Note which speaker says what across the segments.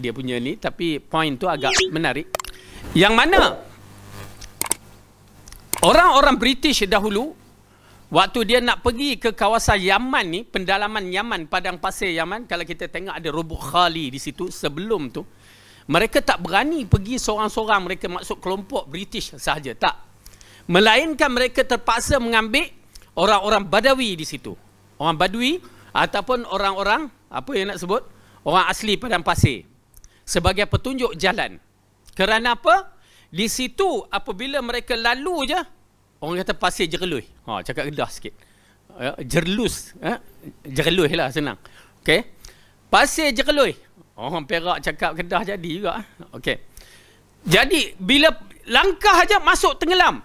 Speaker 1: dia punya ni tapi point tu agak menarik yang mana orang-orang British dahulu waktu dia nak pergi ke kawasan Yaman ni pendalaman Yaman padang pasir Yaman kalau kita tengok ada rubuh khali di situ sebelum tu mereka tak berani pergi seorang-seorang mereka masuk kelompok British sahaja tak melainkan mereka terpaksa mengambil orang-orang Badawi di situ orang Badawi ataupun orang-orang apa yang nak sebut orang asli padang pasir sebagai petunjuk jalan. Kerana apa? Di situ apabila mereka lalu je, orang kata pasir jerluh. Ha, cakap gedah sikit. Ya, jerlus. Eh? Ya, jerluh lah senang. Okay. Pasir jerluh. Orang perak cakap kedah jadi juga. Okay. Jadi bila langkah aja masuk tenggelam.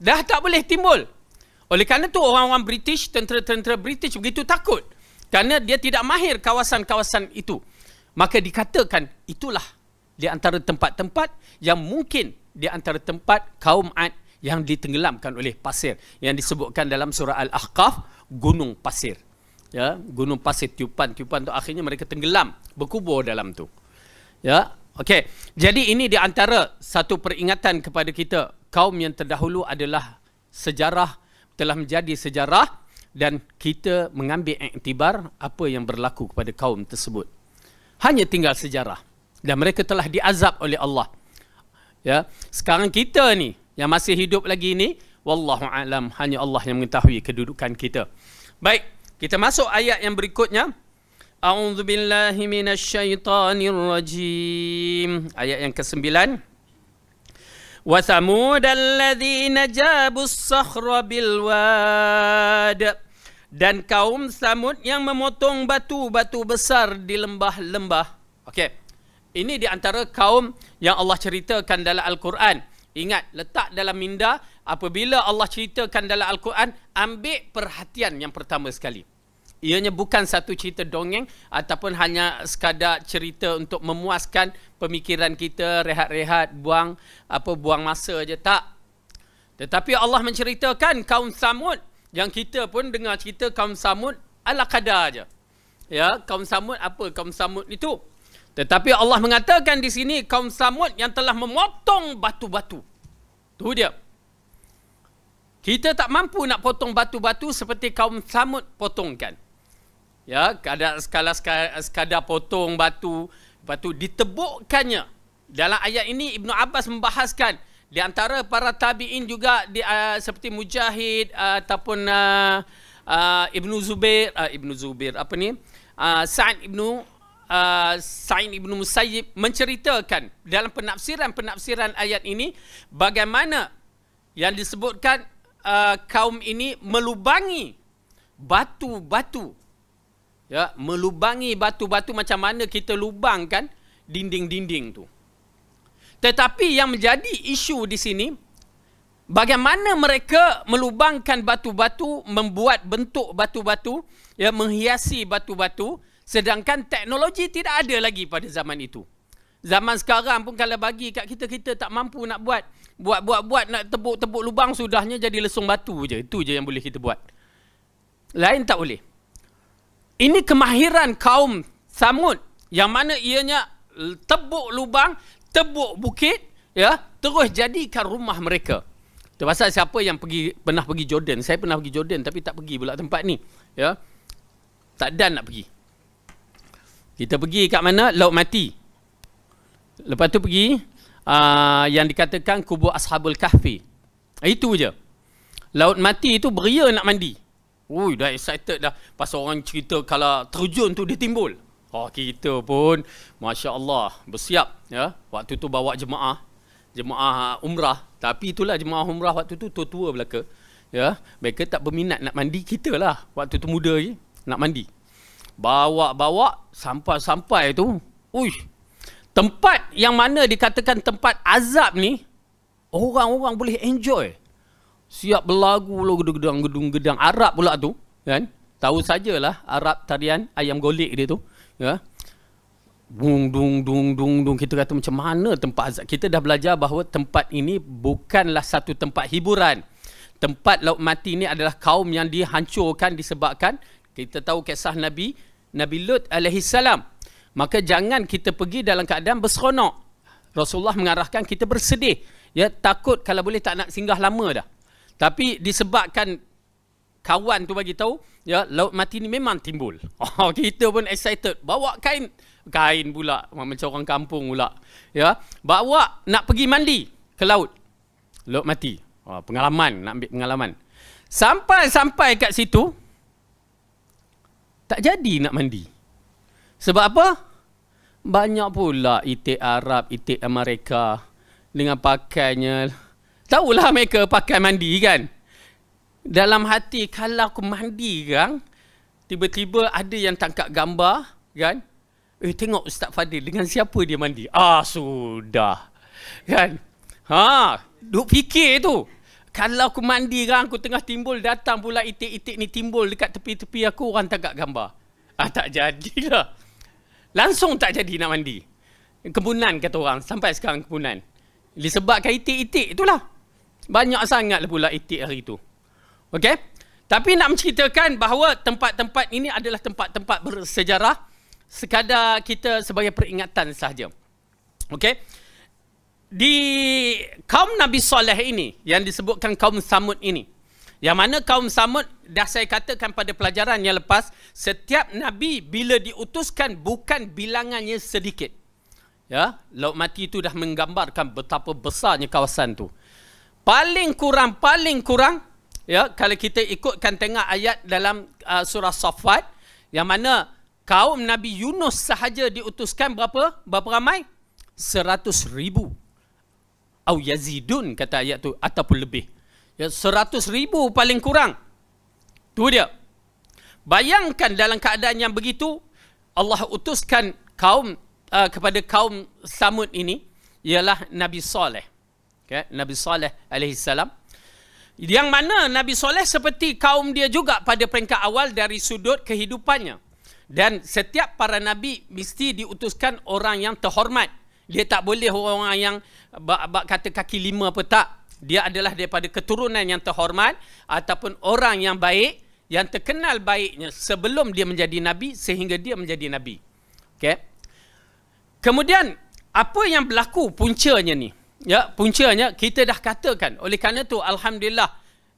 Speaker 1: Dah tak boleh timbul. Oleh kerana tu orang-orang British, tentera-tentera British begitu takut. Kerana dia tidak mahir kawasan-kawasan itu maka dikatakan itulah di antara tempat-tempat yang mungkin di antara tempat kaum Ad yang ditenggelamkan oleh pasir yang disebutkan dalam surah Al-Ahqaf gunung pasir ya gunung pasir tiupan tiupan tu akhirnya mereka tenggelam berkubur dalam tu ya okey jadi ini di antara satu peringatan kepada kita kaum yang terdahulu adalah sejarah telah menjadi sejarah dan kita mengambil iktibar apa yang berlaku kepada kaum tersebut hanya tinggal sejarah dan mereka telah diazab oleh Allah ya sekarang kita ni yang masih hidup lagi ni wallahu alam hanya Allah yang mengetahui kedudukan kita baik kita masuk ayat yang berikutnya a'udzu billahi minasyaitonir rajim ayat yang ke-9 wa samudal ladzina jabus sakhra bil wad dan kaum Samud yang memotong batu-batu besar di lembah-lembah. Okey. Ini di antara kaum yang Allah ceritakan dalam Al-Quran. Ingat, letak dalam minda apabila Allah ceritakan dalam Al-Quran, ambil perhatian yang pertama sekali. Ianya bukan satu cerita dongeng ataupun hanya sekadar cerita untuk memuaskan pemikiran kita rehat-rehat, buang apa buang masa aja tak. Tetapi Allah menceritakan kaum Samud yang kita pun dengar cerita kaum samud ala kadar aja. Ya, kaum samud apa kaum samud itu? Tetapi Allah mengatakan di sini kaum samud yang telah memotong batu-batu. Tu dia. Kita tak mampu nak potong batu-batu seperti kaum samud potongkan. Ya, kadar skala sekadar potong batu, batu ditebukkannya. Dalam ayat ini Ibnu Abbas membahaskan di antara para tabi'in juga di, uh, seperti Mujahid uh, ataupun uh, uh, Ibnu Zubair uh, Ibnu Zubair apa ni uh, Sa'id Ibnu uh, Sa'id Ibnu Musayyib menceritakan dalam penafsiran-penafsiran ayat ini bagaimana yang disebutkan uh, kaum ini melubangi batu-batu ya melubangi batu-batu macam mana kita lubangkan dinding-dinding tu tetapi yang menjadi isu di sini, bagaimana mereka melubangkan batu-batu, membuat bentuk batu-batu, ya, menghiasi batu-batu, sedangkan teknologi tidak ada lagi pada zaman itu. Zaman sekarang pun kalau bagi kat kita, kita tak mampu nak buat. Buat-buat-buat nak tebuk-tebuk lubang sudahnya jadi lesung batu je. Itu je yang boleh kita buat. Lain tak boleh. Ini kemahiran kaum Samud yang mana ianya tebuk lubang tebuk bukit ya terus jadikan rumah mereka tu pasal siapa yang pergi pernah pergi Jordan saya pernah pergi Jordan tapi tak pergi pula tempat ni ya tak dan nak pergi kita pergi kat mana laut mati lepas tu pergi uh, yang dikatakan kubur ashabul kahfi ah, itu je laut mati itu beria nak mandi Ui, dah excited dah pasal orang cerita kalau terjun tu dia timbul Oh kita pun Masya Allah bersiap ya. Waktu tu bawa jemaah Jemaah umrah Tapi itulah jemaah umrah waktu tu tua-tua belaka ya. Mereka tak berminat nak mandi kita lah Waktu tu muda je nak mandi Bawa-bawa sampai-sampai tu Uish, Tempat yang mana dikatakan tempat azab ni Orang-orang boleh enjoy Siap berlagu lo gedung-gedung gedung Arab pula tu kan? Tahu sajalah Arab tarian ayam golik dia tu ya dung dung dung dung dung kita kata macam mana tempat azab kita dah belajar bahawa tempat ini bukanlah satu tempat hiburan tempat laut mati ini adalah kaum yang dihancurkan disebabkan kita tahu kisah nabi nabi lut alaihi salam maka jangan kita pergi dalam keadaan berseronok rasulullah mengarahkan kita bersedih ya takut kalau boleh tak nak singgah lama dah tapi disebabkan kawan tu bagi tahu ya laut mati ni memang timbul oh, kita pun excited bawa kain kain pula macam orang kampung pula ya bawa nak pergi mandi ke laut laut mati oh, pengalaman nak ambil pengalaman sampai sampai kat situ tak jadi nak mandi sebab apa banyak pula itik Arab, itik Amerika dengan pakainya. tahu lah mereka pakai mandi kan? dalam hati kalau aku mandi kan tiba-tiba ada yang tangkap gambar kan eh tengok ustaz Fadil dengan siapa dia mandi ah sudah kan ha duk fikir tu kalau aku mandi kan aku tengah timbul datang pula itik-itik ni timbul dekat tepi-tepi aku orang tangkap gambar ah tak jadilah langsung tak jadi nak mandi kebunan kata orang sampai sekarang kebunan disebabkan itik-itik itulah banyak sangatlah pula itik hari tu Okey. Tapi nak menceritakan bahawa tempat-tempat ini adalah tempat-tempat bersejarah sekadar kita sebagai peringatan sahaja. Okey. Di kaum Nabi Saleh ini yang disebutkan kaum Samud ini. Yang mana kaum Samud dah saya katakan pada pelajaran yang lepas setiap nabi bila diutuskan bukan bilangannya sedikit. Ya, laut mati itu dah menggambarkan betapa besarnya kawasan tu. Paling kurang paling kurang ya kalau kita ikutkan tengah ayat dalam uh, surah Safat yang mana kaum Nabi Yunus sahaja diutuskan berapa berapa ramai seratus ribu au yazidun kata ayat tu ataupun lebih ya 100 ribu paling kurang tu dia bayangkan dalam keadaan yang begitu Allah utuskan kaum uh, kepada kaum Samud ini ialah Nabi Saleh okay? Ya, Nabi Saleh alaihi salam yang mana Nabi Soleh seperti kaum dia juga pada peringkat awal dari sudut kehidupannya. Dan setiap para Nabi mesti diutuskan orang yang terhormat. Dia tak boleh orang yang kata kaki lima pun tak. Dia adalah daripada keturunan yang terhormat ataupun orang yang baik, yang terkenal baiknya sebelum dia menjadi Nabi sehingga dia menjadi Nabi. Okay. Kemudian, apa yang berlaku puncanya ni? Ya, puncanya kita dah katakan. Oleh kerana tu alhamdulillah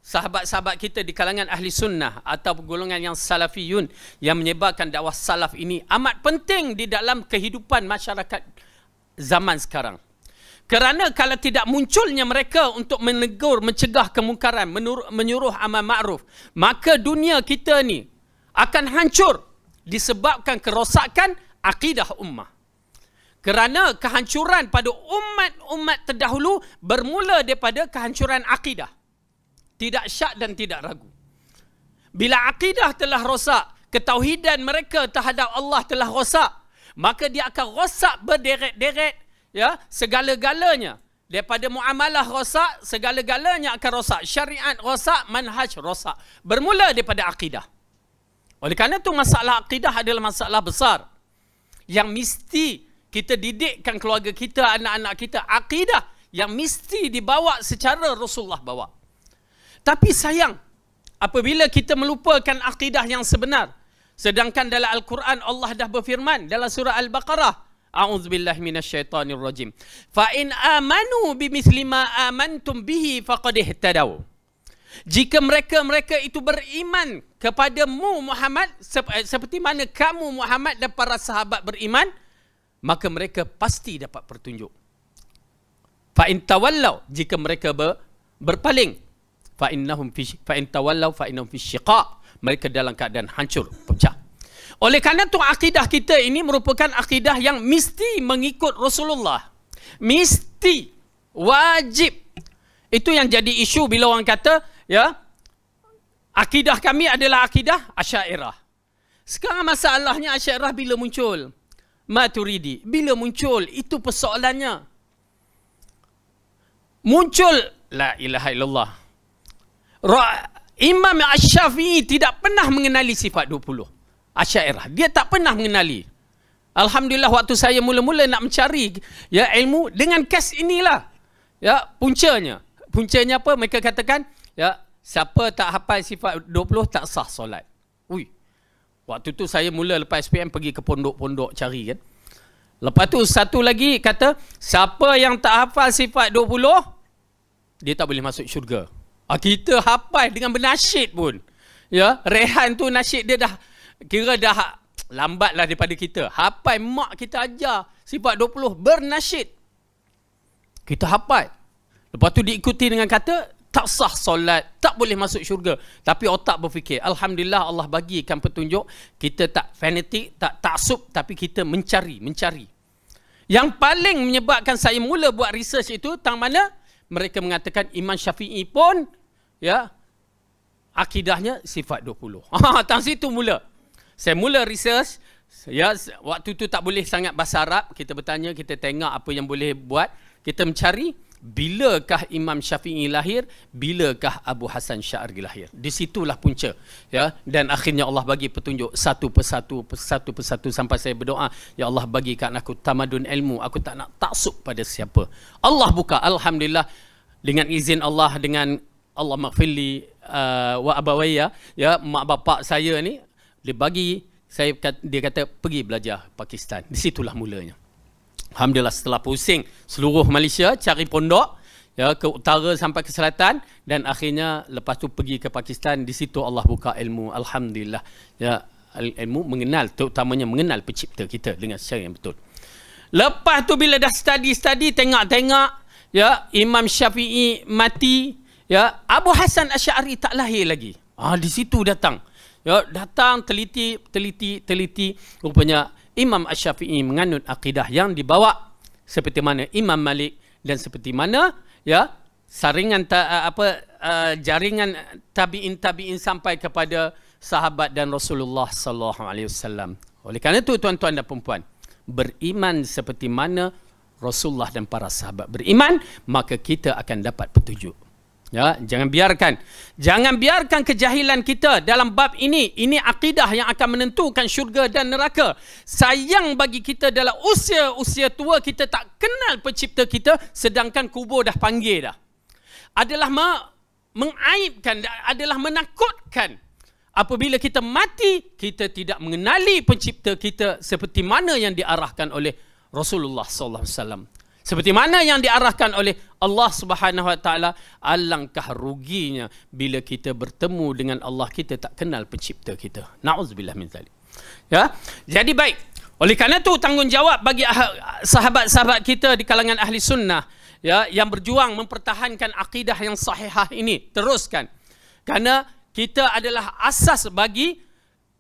Speaker 1: sahabat-sahabat kita di kalangan ahli sunnah atau golongan yang salafiyun yang menyebarkan dakwah salaf ini amat penting di dalam kehidupan masyarakat zaman sekarang. Kerana kalau tidak munculnya mereka untuk menegur, mencegah kemungkaran, menyuruh, menyuruh amal ma'ruf, maka dunia kita ni akan hancur disebabkan kerosakan akidah ummah kerana kehancuran pada umat-umat terdahulu bermula daripada kehancuran akidah tidak syak dan tidak ragu bila akidah telah rosak ketauhidan mereka terhadap Allah telah rosak maka dia akan rosak berderet-deret ya segala-galanya daripada muamalah rosak segala-galanya akan rosak syariat rosak manhaj rosak bermula daripada akidah oleh kerana itu masalah akidah adalah masalah besar yang mesti kita didikkan keluarga kita, anak-anak kita, akidah yang mesti dibawa secara Rasulullah bawa. Tapi sayang, apabila kita melupakan akidah yang sebenar, sedangkan dalam Al-Quran Allah dah berfirman dalam surah Al-Baqarah, A'udzubillah minasyaitanirrajim. Fa'in amanu bimislima amantum bihi faqadih tadaw. Jika mereka-mereka itu beriman kepadamu Muhammad, eh, seperti mana kamu Muhammad dan para sahabat beriman, maka mereka pasti dapat pertunjuk. Fa in tawallau jika mereka ber, berpaling fa innahum fi fa in tawallau fa innahum fi shiqaq mereka dalam keadaan hancur pecah. Oleh kerana tu akidah kita ini merupakan akidah yang mesti mengikut Rasulullah. Mesti wajib. Itu yang jadi isu bila orang kata ya akidah kami adalah akidah Asy'ariyah. Sekarang masalahnya Asy'ariyah bila muncul? Maturidi. Bila muncul? Itu persoalannya. Muncul. La ilaha illallah. Ra Imam Ash-Shafi'i tidak pernah mengenali sifat 20. Asyairah. Dia tak pernah mengenali. Alhamdulillah waktu saya mula-mula nak mencari ya ilmu dengan kes inilah. Ya, puncanya. Puncanya apa? Mereka katakan, ya, siapa tak hafal sifat 20 tak sah solat. Waktu tu saya mula lepas SPM pergi ke pondok-pondok cari kan. Lepas tu satu lagi kata, siapa yang tak hafal sifat 20, dia tak boleh masuk syurga. Ah, kita hafal dengan bernasyid pun. Ya, Rehan tu nasyid dia dah kira dah lambatlah daripada kita. Hafal mak kita ajar sifat 20 bernasyid. Kita hafal. Lepas tu diikuti dengan kata, tak sah solat, tak boleh masuk syurga. Tapi otak berfikir, Alhamdulillah Allah bagikan petunjuk, kita tak fanatik, tak taksub, tapi kita mencari, mencari. Yang paling menyebabkan saya mula buat research itu, tang mana? Mereka mengatakan Iman Syafi'i pun, ya, akidahnya sifat 20. Ha, tang situ mula. Saya mula research, ya, waktu itu tak boleh sangat bahasa Arab, kita bertanya, kita tengok apa yang boleh buat, kita mencari, bilakah Imam Syafi'i lahir bilakah Abu Hasan Syari lahir di situlah punca ya dan akhirnya Allah bagi petunjuk satu persatu satu persatu sampai saya berdoa ya Allah bagikan aku tamadun ilmu aku tak nak taksub pada siapa Allah buka alhamdulillah dengan izin Allah dengan Allah maghfirli uh, wa abawaya ya mak bapak saya ni dia bagi saya dia kata pergi belajar Pakistan di situlah mulanya Alhamdulillah setelah pusing seluruh Malaysia cari pondok ya ke utara sampai ke selatan dan akhirnya lepas tu pergi ke Pakistan di situ Allah buka ilmu alhamdulillah ya ilmu mengenal terutamanya mengenal pencipta kita dengan secara yang betul. Lepas tu bila dah study study tengok-tengok ya Imam Syafi'i mati ya Abu Hasan Asy'ari tak lahir lagi. Ah di situ datang. Ya datang teliti teliti teliti rupanya Imam Ash-Syafi'i menganut akidah yang dibawa seperti mana Imam Malik dan seperti mana ya saringan ta, uh, apa uh, jaringan tabi'in tabi'in sampai kepada sahabat dan Rasulullah sallallahu alaihi wasallam. Oleh kerana itu tuan-tuan dan puan-puan, beriman seperti mana Rasulullah dan para sahabat beriman, maka kita akan dapat petunjuk. Ya, jangan biarkan. Jangan biarkan kejahilan kita dalam bab ini. Ini akidah yang akan menentukan syurga dan neraka. Sayang bagi kita dalam usia-usia tua kita tak kenal pencipta kita sedangkan kubur dah panggil dah. Adalah me- mengaibkan, adalah menakutkan. Apabila kita mati, kita tidak mengenali pencipta kita seperti mana yang diarahkan oleh Rasulullah sallallahu alaihi wasallam seperti mana yang diarahkan oleh Allah Subhanahu Wa Taala alangkah ruginya bila kita bertemu dengan Allah kita tak kenal pencipta kita naudzubillah min zalik ya jadi baik oleh kerana itu tanggungjawab bagi ah, sahabat-sahabat kita di kalangan ahli sunnah ya yang berjuang mempertahankan akidah yang sahihah ini teruskan Karena kita adalah asas bagi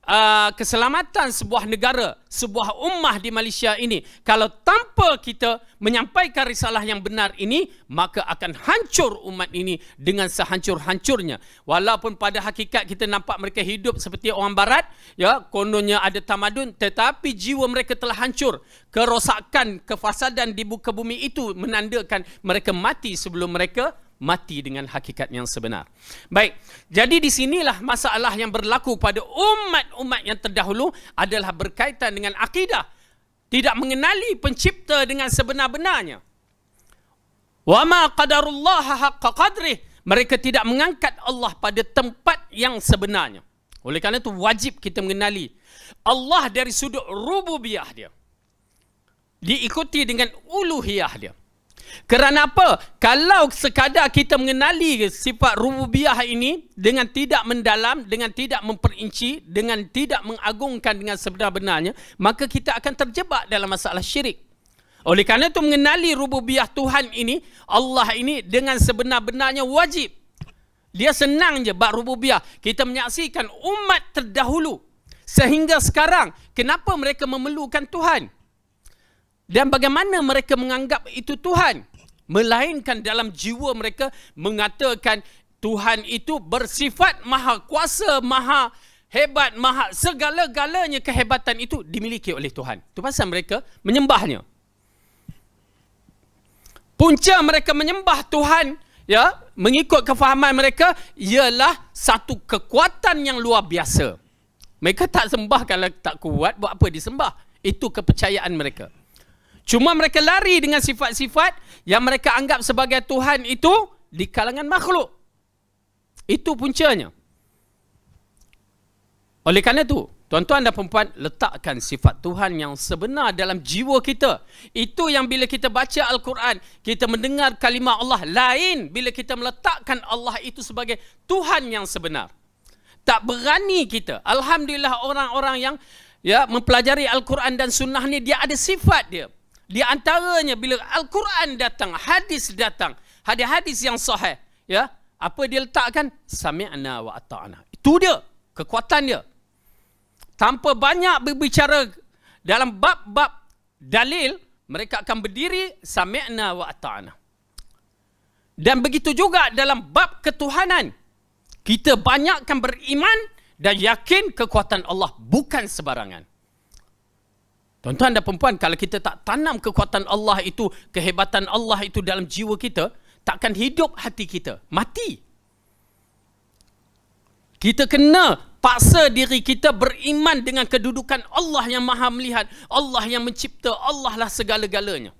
Speaker 1: uh, keselamatan sebuah negara, sebuah ummah di Malaysia ini, kalau tanpa kita menyampaikan risalah yang benar ini, maka akan hancur umat ini dengan sehancur-hancurnya. Walaupun pada hakikat kita nampak mereka hidup seperti orang barat, ya, kononnya ada tamadun, tetapi jiwa mereka telah hancur. Kerosakan kefasadan di buka bumi itu menandakan mereka mati sebelum mereka mati dengan hakikat yang sebenar. Baik, jadi di sinilah masalah yang berlaku pada umat-umat yang terdahulu adalah berkaitan dengan akidah. Tidak mengenali pencipta dengan sebenar-benarnya. Wa ma qadarullah haqqa qadrih. Mereka tidak mengangkat Allah pada tempat yang sebenarnya. Oleh kerana itu wajib kita mengenali Allah dari sudut rububiyah dia. Diikuti dengan uluhiyah dia. Kerana apa? Kalau sekadar kita mengenali sifat rububiah ini dengan tidak mendalam, dengan tidak memperinci, dengan tidak mengagungkan dengan sebenar-benarnya, maka kita akan terjebak dalam masalah syirik. Oleh kerana itu mengenali rububiah Tuhan ini, Allah ini dengan sebenar-benarnya wajib. Dia senang je bab rububiyah. Kita menyaksikan umat terdahulu sehingga sekarang kenapa mereka memerlukan Tuhan? Dan bagaimana mereka menganggap itu Tuhan? Melainkan dalam jiwa mereka mengatakan Tuhan itu bersifat maha kuasa, maha hebat, maha segala-galanya kehebatan itu dimiliki oleh Tuhan. Itu pasal mereka menyembahnya. Punca mereka menyembah Tuhan ya mengikut kefahaman mereka ialah satu kekuatan yang luar biasa. Mereka tak sembah kalau tak kuat buat apa disembah? Itu kepercayaan mereka. Cuma mereka lari dengan sifat-sifat yang mereka anggap sebagai Tuhan itu di kalangan makhluk. Itu puncanya. Oleh kerana itu, tuan-tuan dan perempuan, letakkan sifat Tuhan yang sebenar dalam jiwa kita. Itu yang bila kita baca Al-Quran, kita mendengar kalimah Allah lain bila kita meletakkan Allah itu sebagai Tuhan yang sebenar. Tak berani kita. Alhamdulillah orang-orang yang ya mempelajari Al-Quran dan Sunnah ni dia ada sifat dia. Di antaranya bila Al-Quran datang, hadis datang, hadis-hadis yang sahih, ya. Apa dia letakkan? Sami'na wa ata'na. Itu dia kekuatan dia. Tanpa banyak berbicara dalam bab-bab dalil, mereka akan berdiri sami'na wa ata'na. Dan begitu juga dalam bab ketuhanan. Kita banyakkan beriman dan yakin kekuatan Allah bukan sebarangan. Tuan-tuan dan perempuan, kalau kita tak tanam kekuatan Allah itu, kehebatan Allah itu dalam jiwa kita, takkan hidup hati kita. Mati. Kita kena paksa diri kita beriman dengan kedudukan Allah yang maha melihat, Allah yang mencipta, Allah lah segala-galanya.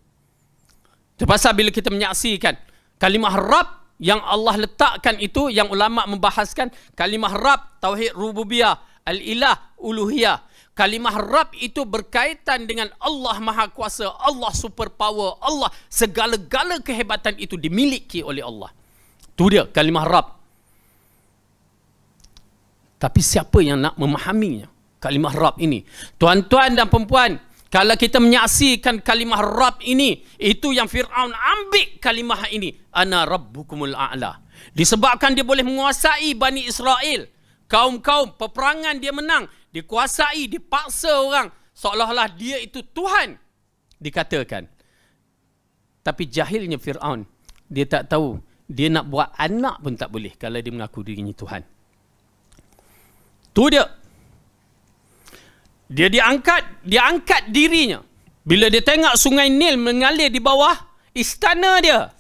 Speaker 1: Itu pasal bila kita menyaksikan kalimah Rab yang Allah letakkan itu, yang ulama membahaskan kalimah Rab, Tauhid Rububiyah, Al-Ilah, Uluhiyah. Kalimah Rab itu berkaitan dengan Allah Maha Kuasa, Allah Super Power, Allah segala-gala kehebatan itu dimiliki oleh Allah. Itu dia kalimah Rab. Tapi siapa yang nak memahaminya? Kalimah Rab ini. Tuan-tuan dan perempuan, kalau kita menyaksikan kalimah Rab ini, itu yang Fir'aun ambil kalimah ini. Ana Rabbukumul A'la. Disebabkan dia boleh menguasai Bani Israel kaum-kaum peperangan dia menang dikuasai dipaksa orang seolah-olah dia itu tuhan dikatakan tapi jahilnya Firaun dia tak tahu dia nak buat anak pun tak boleh kalau dia mengaku dirinya tuhan tu dia dia diangkat dia angkat dirinya bila dia tengok sungai Nil mengalir di bawah istana dia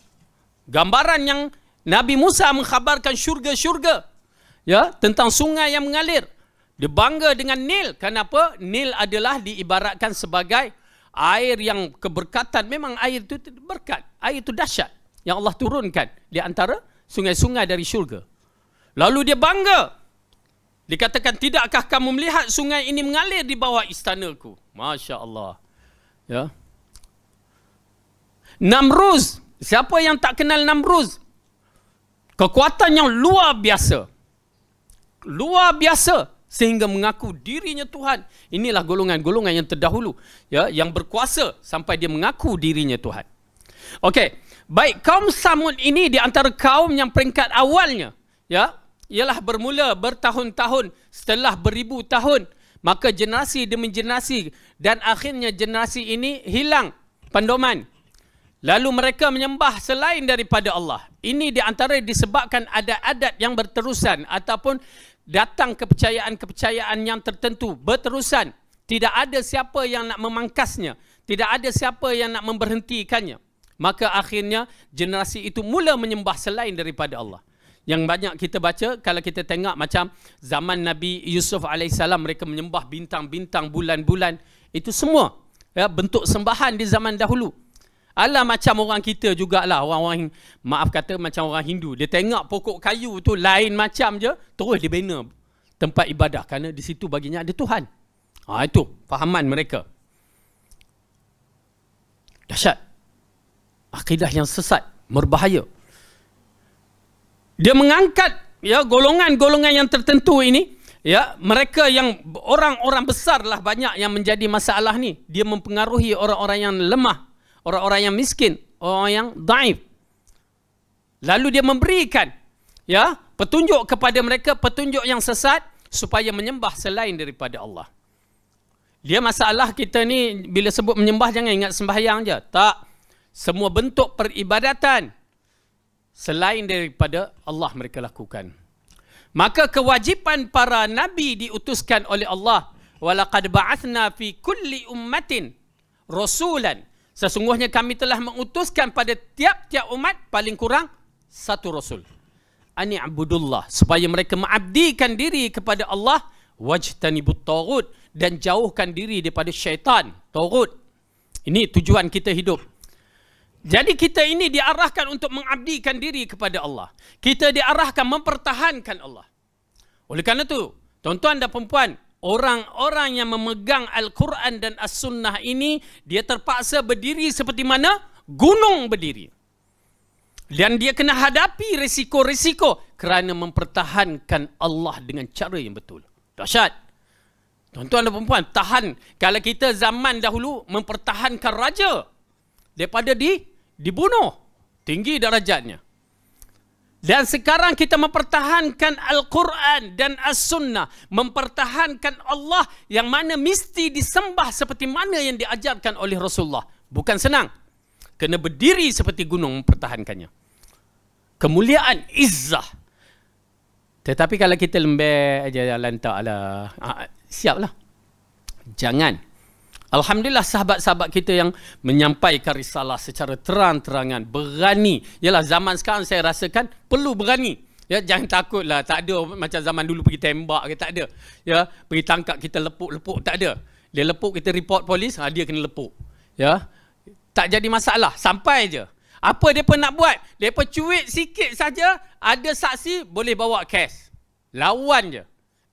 Speaker 1: gambaran yang Nabi Musa mengkhabarkan syurga-syurga ya tentang sungai yang mengalir dia bangga dengan Nil kenapa Nil adalah diibaratkan sebagai air yang keberkatan memang air itu berkat air itu dahsyat yang Allah turunkan di antara sungai-sungai dari syurga lalu dia bangga dikatakan tidakkah kamu melihat sungai ini mengalir di bawah istanaku masya-Allah ya Namruz siapa yang tak kenal Namruz kekuatan yang luar biasa luar biasa sehingga mengaku dirinya Tuhan. Inilah golongan-golongan yang terdahulu ya yang berkuasa sampai dia mengaku dirinya Tuhan. Okey. Baik kaum Samud ini di antara kaum yang peringkat awalnya ya ialah bermula bertahun-tahun setelah beribu tahun maka generasi demi generasi dan akhirnya generasi ini hilang pandoman lalu mereka menyembah selain daripada Allah ini di antara disebabkan ada adat yang berterusan ataupun datang kepercayaan-kepercayaan yang tertentu berterusan. Tidak ada siapa yang nak memangkasnya. Tidak ada siapa yang nak memberhentikannya. Maka akhirnya generasi itu mula menyembah selain daripada Allah. Yang banyak kita baca kalau kita tengok macam zaman Nabi Yusuf AS mereka menyembah bintang-bintang bulan-bulan. Itu semua ya, bentuk sembahan di zaman dahulu. Alah macam orang kita jugalah orang-orang maaf kata macam orang Hindu. Dia tengok pokok kayu tu lain macam je, terus dibina tempat ibadah kerana di situ baginya ada Tuhan. Ha itu fahaman mereka. Dahsyat. Akidah yang sesat, berbahaya. Dia mengangkat ya golongan-golongan yang tertentu ini ya mereka yang orang-orang besarlah banyak yang menjadi masalah ni dia mempengaruhi orang-orang yang lemah orang-orang yang miskin, orang yang daif. Lalu dia memberikan ya, petunjuk kepada mereka, petunjuk yang sesat supaya menyembah selain daripada Allah. Dia masalah kita ni bila sebut menyembah jangan ingat sembahyang je. Tak. Semua bentuk peribadatan selain daripada Allah mereka lakukan. Maka kewajipan para nabi diutuskan oleh Allah walaqad ba'athna fi kulli ummatin rasulan Sesungguhnya kami telah mengutuskan pada tiap-tiap umat paling kurang satu rasul. Ani abdullah supaya mereka mengabdikan diri kepada Allah wajtanibut tagut dan jauhkan diri daripada syaitan tagut. Ini tujuan kita hidup. Jadi kita ini diarahkan untuk mengabdikan diri kepada Allah. Kita diarahkan mempertahankan Allah. Oleh kerana itu, tuan-tuan dan puan-puan, orang-orang yang memegang Al-Quran dan As-Sunnah ini dia terpaksa berdiri seperti mana gunung berdiri. Dan dia kena hadapi risiko-risiko kerana mempertahankan Allah dengan cara yang betul. Dahsyat. Tuan-tuan dan perempuan, tahan. Kalau kita zaman dahulu mempertahankan raja daripada di dibunuh. Tinggi darajatnya. Dan sekarang kita mempertahankan Al-Quran dan As-Sunnah. Mempertahankan Allah yang mana mesti disembah seperti mana yang diajarkan oleh Rasulullah. Bukan senang. Kena berdiri seperti gunung mempertahankannya. Kemuliaan, izah. Tetapi kalau kita lembek aja lantak lah. Ah, siaplah. Jangan. Alhamdulillah sahabat-sahabat kita yang menyampaikan risalah secara terang-terangan, berani. Yalah zaman sekarang saya rasakan perlu berani. Ya jangan takutlah tak ada macam zaman dulu pergi tembak ke tak ada. Ya pergi tangkap kita lepuk-lepuk tak ada. Dia lepuk kita report polis, ha, dia kena lepuk. Ya. Tak jadi masalah, sampai aje. Apa depa nak buat? Dia Depa cuit sikit saja, ada saksi boleh bawa kes. Lawan je.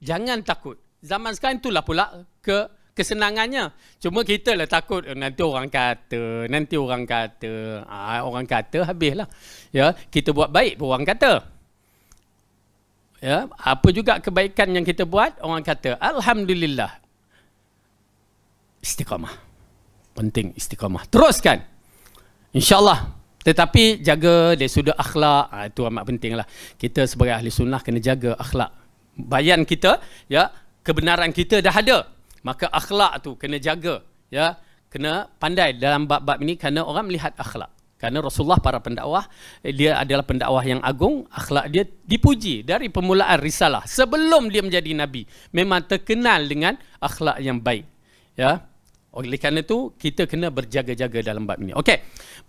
Speaker 1: Jangan takut. Zaman sekarang itulah pula ke kesenangannya. Cuma kita lah takut eh, nanti orang kata, nanti orang kata, ah, orang kata habislah. Ya, kita buat baik pun orang kata. Ya, apa juga kebaikan yang kita buat, orang kata alhamdulillah. Istiqamah. Penting istiqamah. Teruskan. Insya-Allah tetapi jaga dari sudut akhlak ha, itu amat pentinglah. Kita sebagai ahli sunnah kena jaga akhlak. Bayan kita ya kebenaran kita dah ada maka akhlak tu kena jaga ya kena pandai dalam bab-bab ini kerana orang melihat akhlak kerana Rasulullah para pendakwah dia adalah pendakwah yang agung akhlak dia dipuji dari permulaan risalah sebelum dia menjadi nabi memang terkenal dengan akhlak yang baik ya oleh kerana itu kita kena berjaga-jaga dalam bab ini okey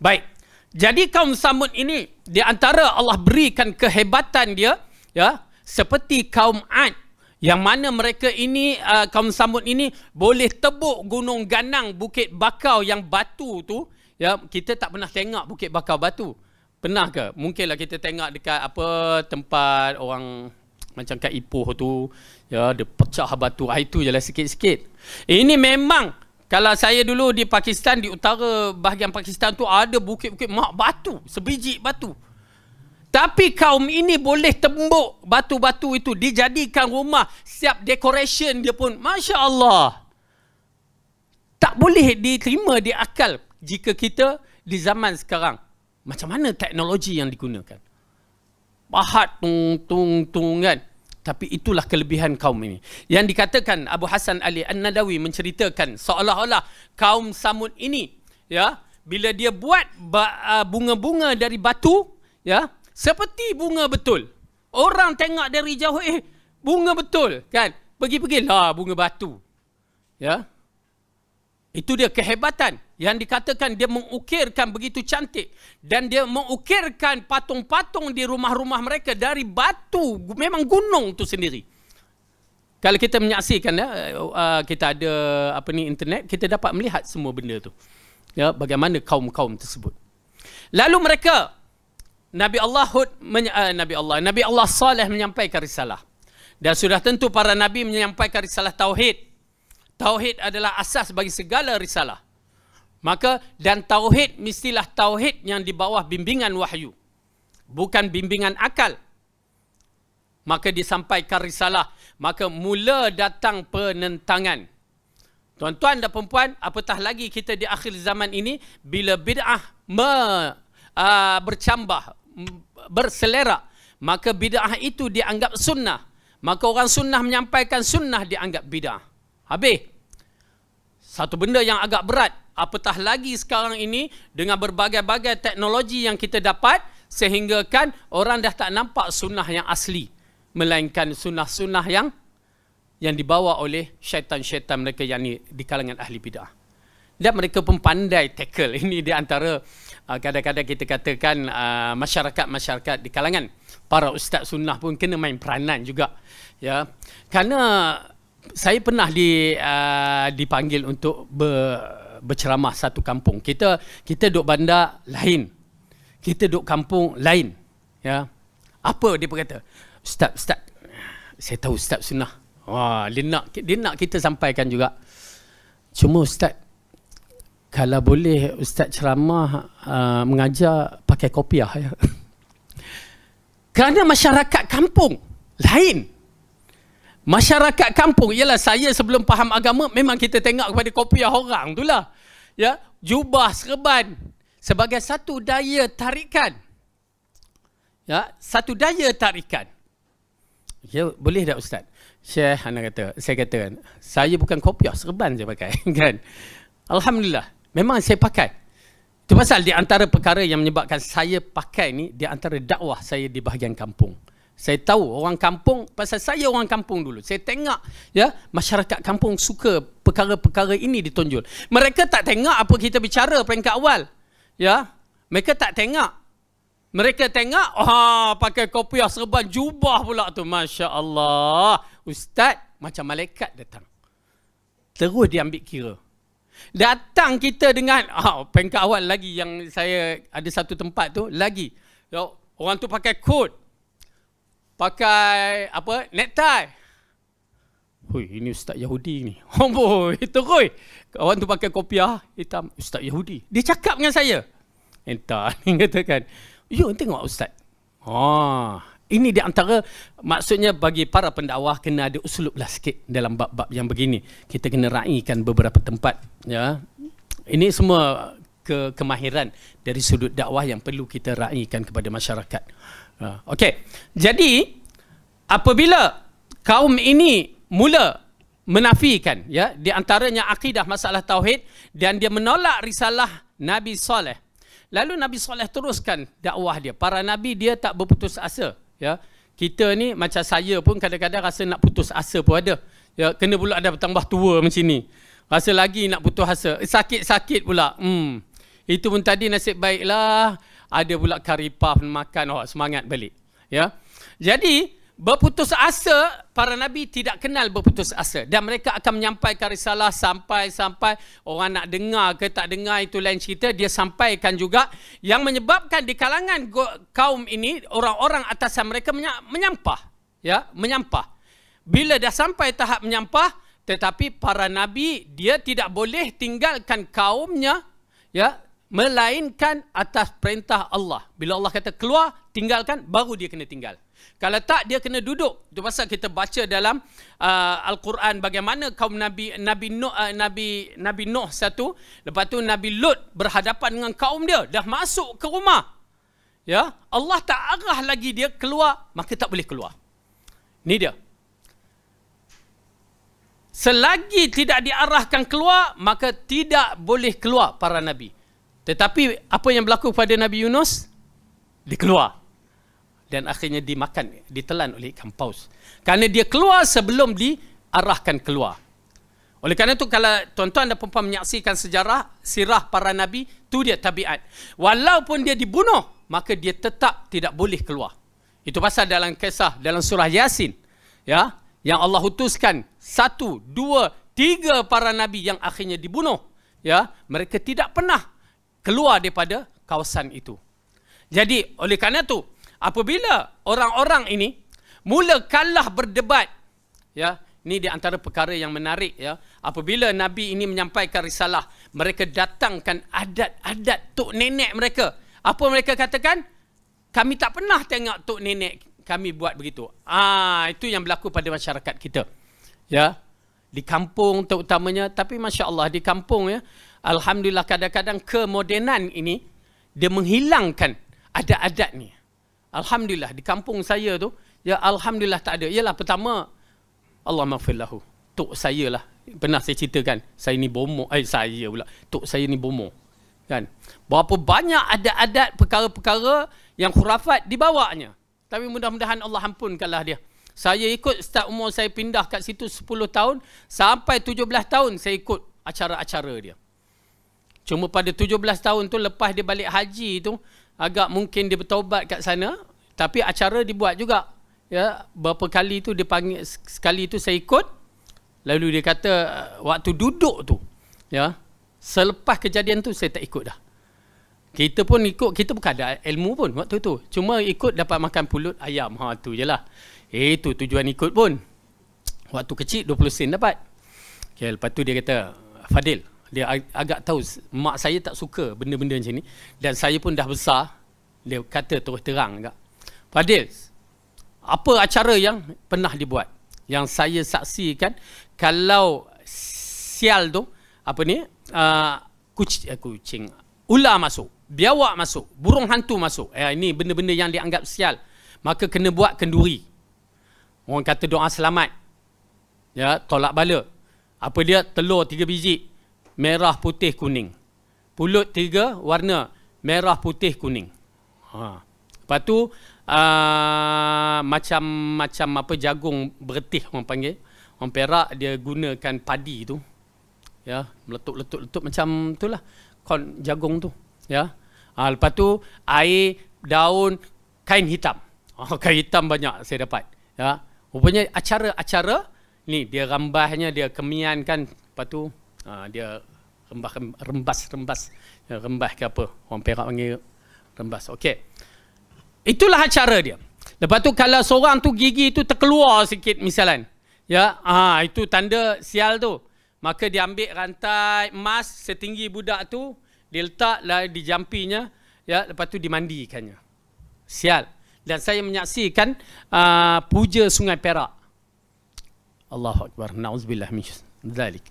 Speaker 1: baik jadi kaum Samud ini di antara Allah berikan kehebatan dia ya seperti kaum Ad yang mana mereka ini uh, kaum samud ini boleh tebuk gunung ganang bukit bakau yang batu tu ya kita tak pernah tengok bukit bakau batu pernah ke mungkinlah kita tengok dekat apa tempat orang macam kat Ipoh tu ya ada pecah batu ah, itu jelah sikit-sikit ini memang kalau saya dulu di Pakistan di utara bahagian Pakistan tu ada bukit-bukit mak batu sebiji batu tapi kaum ini boleh tembok batu-batu itu dijadikan rumah siap decoration dia pun. Masya Allah. Tak boleh diterima di akal jika kita di zaman sekarang. Macam mana teknologi yang digunakan? Pahat tung tung tung kan? Tapi itulah kelebihan kaum ini. Yang dikatakan Abu Hasan Ali An-Nadawi menceritakan seolah-olah kaum samud ini ya bila dia buat uh, bunga-bunga dari batu ya seperti bunga betul. Orang tengok dari jauh, eh, bunga betul. Kan? Pergi-pergi, lah bunga batu. Ya? Itu dia kehebatan yang dikatakan dia mengukirkan begitu cantik. Dan dia mengukirkan patung-patung di rumah-rumah mereka dari batu. Memang gunung tu sendiri. Kalau kita menyaksikan, ya, uh, kita ada apa ni internet, kita dapat melihat semua benda tu. Ya, bagaimana kaum-kaum tersebut. Lalu mereka Nabi Allah Hud, uh, Nabi Allah Nabi Allah Saleh menyampaikan risalah. Dan sudah tentu para nabi menyampaikan risalah tauhid. Tauhid adalah asas bagi segala risalah. Maka dan tauhid mestilah tauhid yang di bawah bimbingan wahyu. Bukan bimbingan akal. Maka disampaikan risalah, maka mula datang penentangan. Tuan-tuan dan puan apatah lagi kita di akhir zaman ini bila bid'ah uh, bercambah, berselera maka bidah itu dianggap sunnah maka orang sunnah menyampaikan sunnah dianggap bidah habis satu benda yang agak berat apatah lagi sekarang ini dengan berbagai-bagai teknologi yang kita dapat sehinggakan orang dah tak nampak sunnah yang asli melainkan sunnah-sunnah yang yang dibawa oleh syaitan-syaitan mereka yang di kalangan ahli bidah dan mereka pun pandai tackle ini di antara Ah, kadang-kadang kita katakan ah, masyarakat-masyarakat di kalangan para ustaz sunnah pun kena main peranan juga ya kerana saya pernah di ah, dipanggil untuk berceramah satu kampung kita kita duk bandar lain kita duk kampung lain ya apa dia berkata ustaz ustaz saya tahu ustaz sunnah wah dia nak dia nak kita sampaikan juga cuma ustaz kalau boleh ustaz ceramah uh, mengajar pakai kopiah ya. Kerana masyarakat kampung lain. Masyarakat kampung ialah saya sebelum faham agama memang kita tengok kepada kopiah orang itulah. Ya, jubah serban sebagai satu daya tarikan. Ya, satu daya tarikan. Ya, boleh tak ustaz? Syekh anda kata, saya kata kan, saya bukan kopiah serban saya pakai kan. Alhamdulillah. Memang saya pakai. Itu pasal di antara perkara yang menyebabkan saya pakai ni di antara dakwah saya di bahagian kampung. Saya tahu orang kampung pasal saya orang kampung dulu. Saya tengok ya masyarakat kampung suka perkara-perkara ini ditonjol. Mereka tak tengok apa kita bicara peringkat awal. Ya. Mereka tak tengok. Mereka tengok oh, pakai kopiah serban jubah pula tu masya-Allah. Ustaz macam malaikat datang. Terus dia ambil kira. Datang kita dengan oh, ah, pengkat awal lagi yang saya ada satu tempat tu lagi. So, ya, orang tu pakai coat. Pakai apa? Necktie. Hui, ini Ustaz Yahudi ni. Amboi, oh, itu hui. Orang tu pakai kopiah hitam. Ustaz Yahudi. Dia cakap dengan saya. Entah, Dia katakan. Yo, tengok Ustaz. Haa. Oh ini di antara maksudnya bagi para pendakwah kena ada uslub lah sikit dalam bab-bab yang begini. Kita kena raikan beberapa tempat. Ya. Ini semua ke kemahiran dari sudut dakwah yang perlu kita raikan kepada masyarakat. Ha, Okey. Jadi apabila kaum ini mula menafikan ya di antaranya akidah masalah tauhid dan dia menolak risalah Nabi Saleh. Lalu Nabi Saleh teruskan dakwah dia. Para nabi dia tak berputus asa ya kita ni macam saya pun kadang-kadang rasa nak putus asa pun ada ya kena pula ada bertambah tua macam ni rasa lagi nak putus asa eh, sakit-sakit pula hmm itu pun tadi nasib baiklah ada pula curry makan oh semangat balik ya jadi Berputus asa, para nabi tidak kenal berputus asa. Dan mereka akan menyampaikan risalah sampai-sampai orang nak dengar ke tak dengar itu lain cerita. Dia sampaikan juga yang menyebabkan di kalangan kaum ini, orang-orang atasan mereka menyampah. Ya, menyampah. Bila dah sampai tahap menyampah, tetapi para nabi dia tidak boleh tinggalkan kaumnya ya melainkan atas perintah Allah. Bila Allah kata keluar, tinggalkan baru dia kena tinggal. Kalau tak dia kena duduk. Itu pasal kita baca dalam uh, al-Quran bagaimana kaum Nabi Nabi Nuh uh, Nabi Nabi Nuh satu, lepas tu Nabi Lut berhadapan dengan kaum dia dah masuk ke rumah. Ya, Allah tak arah lagi dia keluar, maka tak boleh keluar. Ni dia. Selagi tidak diarahkan keluar, maka tidak boleh keluar para nabi. Tetapi apa yang berlaku pada Nabi Yunus? Dia keluar dan akhirnya dimakan, ditelan oleh ikan paus. Kerana dia keluar sebelum diarahkan keluar. Oleh kerana itu, kalau tuan-tuan dan perempuan menyaksikan sejarah, sirah para nabi, tu dia tabiat. Walaupun dia dibunuh, maka dia tetap tidak boleh keluar. Itu pasal dalam kisah, dalam surah Yasin. ya Yang Allah utuskan, satu, dua, tiga para nabi yang akhirnya dibunuh. ya Mereka tidak pernah keluar daripada kawasan itu. Jadi oleh kerana itu apabila orang-orang ini mula kalah berdebat ya ini di antara perkara yang menarik ya apabila nabi ini menyampaikan risalah mereka datangkan adat-adat tok nenek mereka apa mereka katakan kami tak pernah tengok tok nenek kami buat begitu ah itu yang berlaku pada masyarakat kita ya di kampung terutamanya tapi masya-Allah di kampung ya alhamdulillah kadang-kadang kemodenan ini dia menghilangkan adat-adat ni Alhamdulillah di kampung saya tu ya alhamdulillah tak ada. Iyalah pertama Allah maghfirlahu. Tok saya lah. Pernah saya ceritakan, saya ni bomo, eh saya pula. Tok saya ni bomo. Kan? Berapa banyak adat-adat perkara-perkara yang khurafat dibawanya. Tapi mudah-mudahan Allah ampunkanlah dia. Saya ikut start umur saya pindah kat situ 10 tahun sampai 17 tahun saya ikut acara-acara dia. Cuma pada 17 tahun tu lepas dia balik haji tu agak mungkin dia bertaubat kat sana tapi acara dibuat juga ya berapa kali tu dia panggil sekali tu saya ikut lalu dia kata waktu duduk tu ya selepas kejadian tu saya tak ikut dah kita pun ikut kita bukan ada ilmu pun waktu tu cuma ikut dapat makan pulut ayam ha tu jelah itu tujuan ikut pun waktu kecil 20 sen dapat okay, lepas tu dia kata Fadil dia ag- agak tahu mak saya tak suka benda-benda macam ni dan saya pun dah besar dia kata terus terang agak Fadil apa acara yang pernah dibuat yang saya saksikan kalau sial tu apa ni uh, ah, kucing uh, eh, kucing ular masuk biawak masuk burung hantu masuk eh, ini benda-benda yang dianggap sial maka kena buat kenduri orang kata doa selamat ya tolak bala apa dia telur tiga biji merah putih kuning. Pulut tiga warna merah putih kuning. Ha. Lepas tu macam-macam ah, uh, apa jagung bertih orang panggil. Orang Perak dia gunakan padi tu. Ya, meletup-letup-letup macam itulah. Kon jagung tu, ya. Ha, lepas tu air daun kain hitam. Oh, kain hitam banyak saya dapat. Ya. Rupanya acara-acara ni dia rambahnya dia kemian kan lepas tu ha, dia rembas rembas rembas ya, rembas ke apa orang Perak panggil rembas okey itulah cara dia lepas tu kalau seorang tu gigi tu terkeluar sikit misalnya ya ha, itu tanda sial tu maka dia ambil rantai emas setinggi budak tu diletaklah di jampinya ya lepas tu dimandikannya sial dan saya menyaksikan uh, puja sungai Perak Allahu akbar nauzubillah min zalik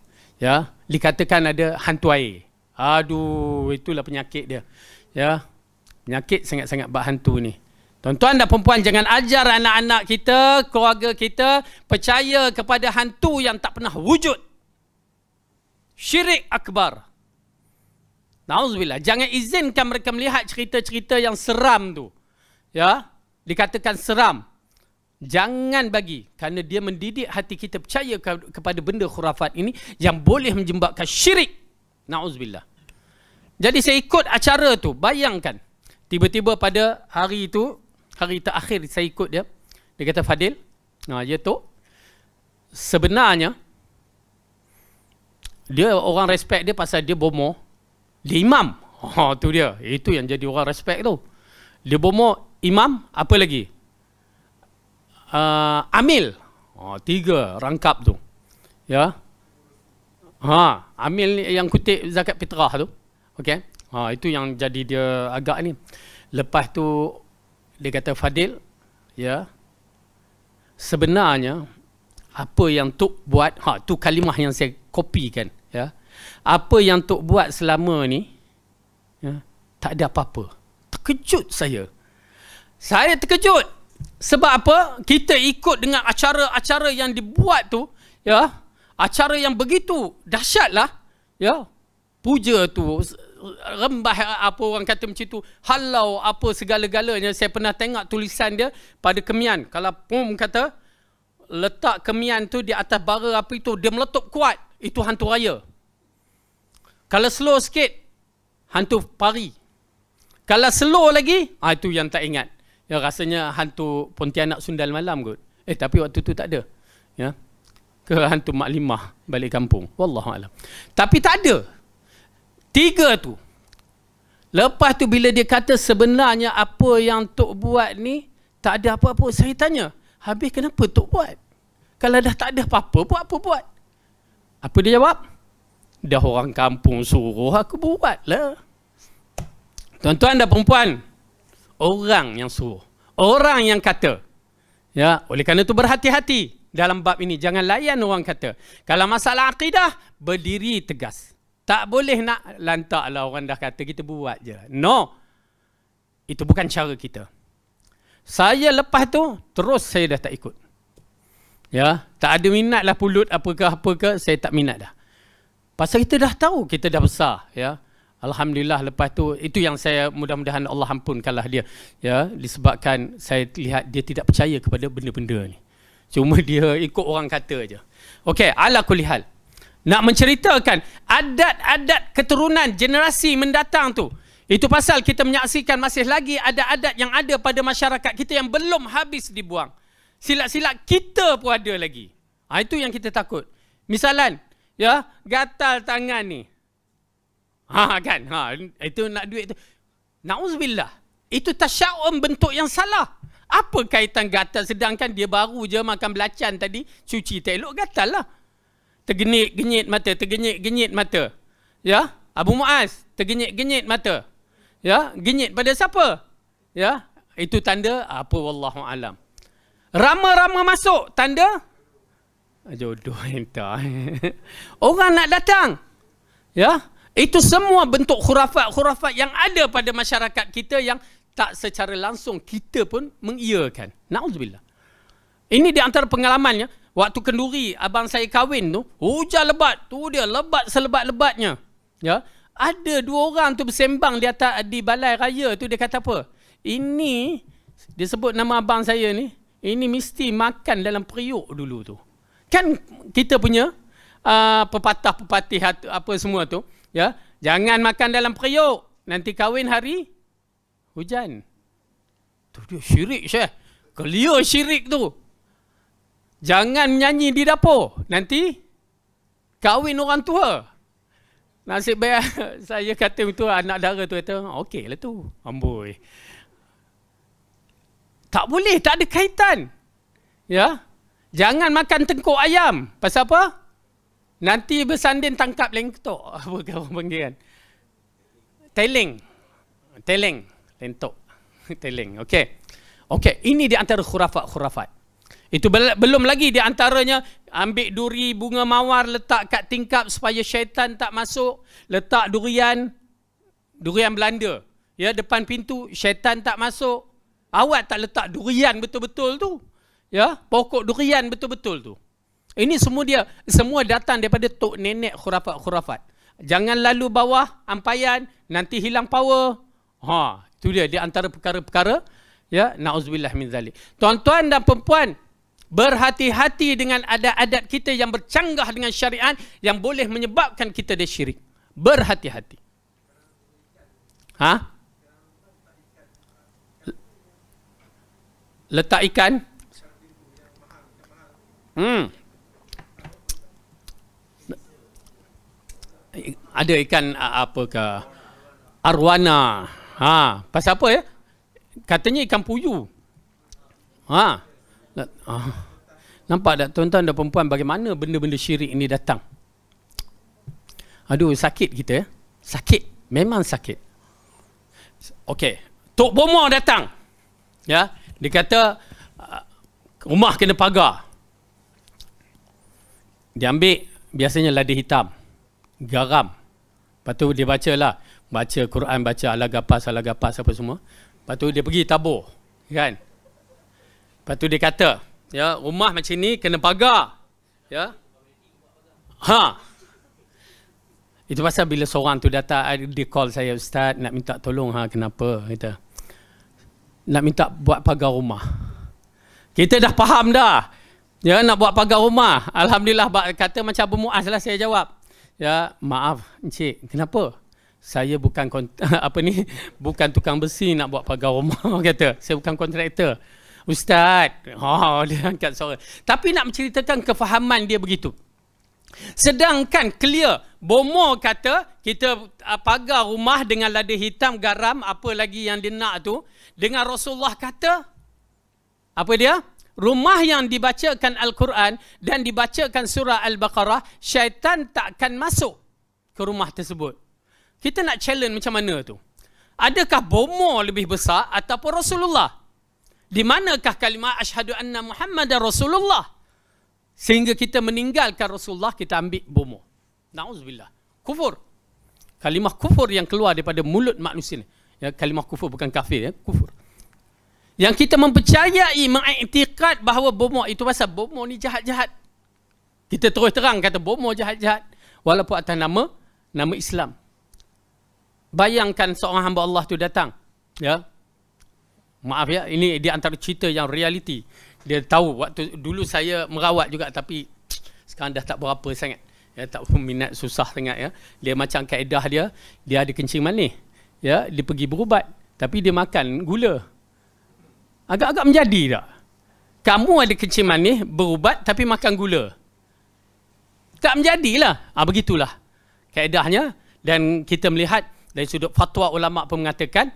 Speaker 1: ya dikatakan ada hantu air aduh itulah penyakit dia ya penyakit sangat-sangat bab hantu ni Tuan-tuan dan perempuan jangan ajar anak-anak kita, keluarga kita percaya kepada hantu yang tak pernah wujud. Syirik akbar. Nauzubillah, jangan izinkan mereka melihat cerita-cerita yang seram tu. Ya, dikatakan seram. Jangan bagi kerana dia mendidik hati kita percaya ke- kepada benda khurafat ini yang boleh menjembatkan syirik. Nauzubillah. Jadi saya ikut acara tu, bayangkan. Tiba-tiba pada hari itu, hari terakhir saya ikut dia. Dia kata Fadil, nah ya tu. Sebenarnya dia orang respect dia pasal dia bomo dia imam. Ha tu dia. Itu yang jadi orang respect tu. Dia bomo imam apa lagi? uh, Amil. Oh, tiga rangkap tu. Ya. Ha, Amil yang kutip zakat fitrah tu. okay? Ha, itu yang jadi dia agak ni. Lepas tu dia kata Fadil, ya. Sebenarnya apa yang tok buat? Ha, tu kalimah yang saya copy kan, ya. Apa yang tok buat selama ni? Ya, tak ada apa-apa. Terkejut saya. Saya terkejut. Sebab apa? Kita ikut dengan acara-acara yang dibuat tu, ya. Acara yang begitu dahsyatlah, ya. Puja tu rembah apa orang kata macam tu halau apa segala-galanya saya pernah tengok tulisan dia pada kemian kalau pun kata letak kemian tu di atas bara apa itu dia meletup kuat itu hantu raya kalau slow sikit hantu pari kalau slow lagi ah itu yang tak ingat ya, rasanya hantu Pontianak Sundal malam kot. Eh tapi waktu tu tak ada. Ya. Ke hantu Mak Limah balik kampung. Wallahu alam. Tapi tak ada. Tiga tu. Lepas tu bila dia kata sebenarnya apa yang Tok buat ni tak ada apa-apa. Saya tanya, habis kenapa Tok buat? Kalau dah tak ada apa-apa, buat apa buat? Apa dia jawab? Dah orang kampung suruh aku buat lah. Tuan-tuan dan perempuan, orang yang suruh. Orang yang kata. Ya, oleh kerana itu berhati-hati dalam bab ini. Jangan layan orang kata. Kalau masalah akidah, berdiri tegas. Tak boleh nak lantak lah orang dah kata kita buat je. No. Itu bukan cara kita. Saya lepas tu terus saya dah tak ikut. Ya, tak ada minat lah pulut apakah apakah saya tak minat dah. Pasal kita dah tahu kita dah besar, ya. Alhamdulillah lepas tu itu yang saya mudah-mudahan Allah ampunkanlah dia ya disebabkan saya lihat dia tidak percaya kepada benda-benda ni. Cuma dia ikut orang kata aja. Okey, ala kulihal. Nak menceritakan adat-adat keturunan generasi mendatang tu. Itu pasal kita menyaksikan masih lagi ada adat yang ada pada masyarakat kita yang belum habis dibuang. Silat-silat kita pun ada lagi. Ha, itu yang kita takut. Misalan, ya, gatal tangan ni. Ha, ha kan? Ha itu nak duit tu. Nauzubillah. Itu tasyaum bentuk yang salah. Apa kaitan gatal sedangkan dia baru je makan belacan tadi, cuci tak elok gatal lah. Tergenit-genit mata, tergenit-genit mata. Ya? Abu Muaz, tergenit-genit mata. Ya? Genit pada siapa? Ya? Itu tanda apa wallahu alam. Rama-rama masuk tanda jodoh entah. Orang nak datang. Ya? Itu semua bentuk khurafat-khurafat yang ada pada masyarakat kita yang tak secara langsung kita pun mengiyakan. Nauzubillah. Ini di antara pengalamannya. Waktu kenduri abang saya kahwin tu, hujan lebat. Tu dia lebat selebat-lebatnya. Ya. Ada dua orang tu bersembang di atas di balai raya tu dia kata apa? Ini dia sebut nama abang saya ni, ini mesti makan dalam periuk dulu tu. Kan kita punya uh, pepatah-pepatih apa semua tu. Ya, jangan makan dalam periuk. Nanti kahwin hari hujan. Tu dia syirik syah. Kelia syirik tu. Jangan nyanyi di dapur. Nanti kahwin orang tua. Nasib baik saya kata tu anak dara tu kata okey lah tu. Amboi. Tak boleh, tak ada kaitan. Ya. Jangan makan tengkuk ayam. Pasal apa? Nanti bersanding tangkap lengtok. Apa kau panggil kan? Teling. Teling. Lengtok. Teling. Okey. Okey. Ini di antara khurafat-khurafat. Itu belum lagi di antaranya ambil duri bunga mawar letak kat tingkap supaya syaitan tak masuk. Letak durian. Durian Belanda. Ya depan pintu syaitan tak masuk. Awak tak letak durian betul-betul tu. Ya, pokok durian betul-betul tu. Ini semua dia semua datang daripada tok nenek khurafat-khurafat. Jangan lalu bawah ampayan nanti hilang power. Ha, tu dia di antara perkara-perkara ya naudzubillah min zalik. Tuan-tuan dan puan-puan berhati-hati dengan adat-adat kita yang bercanggah dengan syariat yang boleh menyebabkan kita dia syirik. Berhati-hati. Ha? Letak ikan. Hmm. ada ikan apa ke arwana. Ha, pasal apa ya? Katanya ikan puyuh. Ha. ha. Nampak tak tuan-tuan dan puan bagaimana benda-benda syirik ini datang? Aduh, sakit kita ya. Sakit. Memang sakit. Okey. Tok Bomo datang. Ya. Dia kata, rumah kena pagar. Dia ambil biasanya lada hitam. Garam. Lepas tu dia baca lah. Baca Quran, baca ala gapas, ala gapas apa semua. Lepas tu dia pergi tabur. Kan? Lepas tu dia kata, ya, rumah macam ni kena pagar. Ya? Ha. Itu pasal bila seorang tu datang, dia call saya, Ustaz nak minta tolong, ha, kenapa? Kita nak minta buat pagar rumah. Kita dah faham dah. Ya, nak buat pagar rumah. Alhamdulillah, kata macam pemuas lah saya jawab ya maaf encik kenapa saya bukan apa ni bukan tukang besi nak buat pagar rumah kata saya bukan kontraktor ustaz ha oh, dia angkat suara tapi nak menceritakan kefahaman dia begitu sedangkan clear bomo kata kita ah, pagar rumah dengan lada hitam garam apa lagi yang dia nak tu dengan rasulullah kata apa dia rumah yang dibacakan Al-Quran dan dibacakan surah Al-Baqarah, syaitan takkan masuk ke rumah tersebut. Kita nak challenge macam mana tu? Adakah bomo lebih besar ataupun Rasulullah? Di manakah kalimah asyhadu anna Muhammad dan Rasulullah? Sehingga kita meninggalkan Rasulullah, kita ambil bomo? Na'udzubillah. Kufur. Kalimah kufur yang keluar daripada mulut manusia ni. Ya, kalimah kufur bukan kafir. Ya. Kufur. Yang kita mempercayai mengiktikad bahawa bomo itu pasal bomo ni jahat-jahat. Kita terus terang kata bomo jahat-jahat walaupun atas nama nama Islam. Bayangkan seorang hamba Allah tu datang. Ya. Maaf ya, ini di antara cerita yang realiti. Dia tahu waktu dulu saya merawat juga tapi sekarang dah tak berapa sangat. Ya, tak minat susah sangat ya. Dia macam kaedah dia, dia ada kencing manis. Ya, dia pergi berubat tapi dia makan gula. Agak-agak menjadi tak? Kamu ada kencing manis, berubat tapi makan gula. Tak menjadilah. Ha, begitulah kaedahnya. Dan kita melihat dari sudut fatwa ulama pun mengatakan,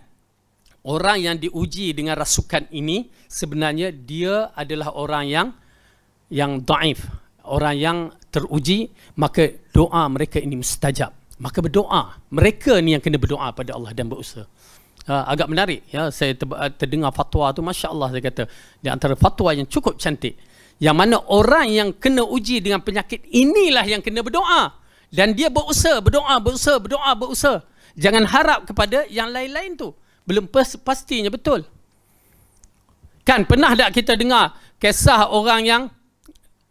Speaker 1: orang yang diuji dengan rasukan ini, sebenarnya dia adalah orang yang yang daif. Orang yang teruji, maka doa mereka ini mustajab. Maka berdoa. Mereka ni yang kena berdoa pada Allah dan berusaha uh, agak menarik ya saya ter- uh, terdengar fatwa tu masya-Allah saya kata di antara fatwa yang cukup cantik yang mana orang yang kena uji dengan penyakit inilah yang kena berdoa dan dia berusaha berdoa berusaha berdoa berusaha jangan harap kepada yang lain-lain tu belum pastinya betul kan pernah tak kita dengar kisah orang yang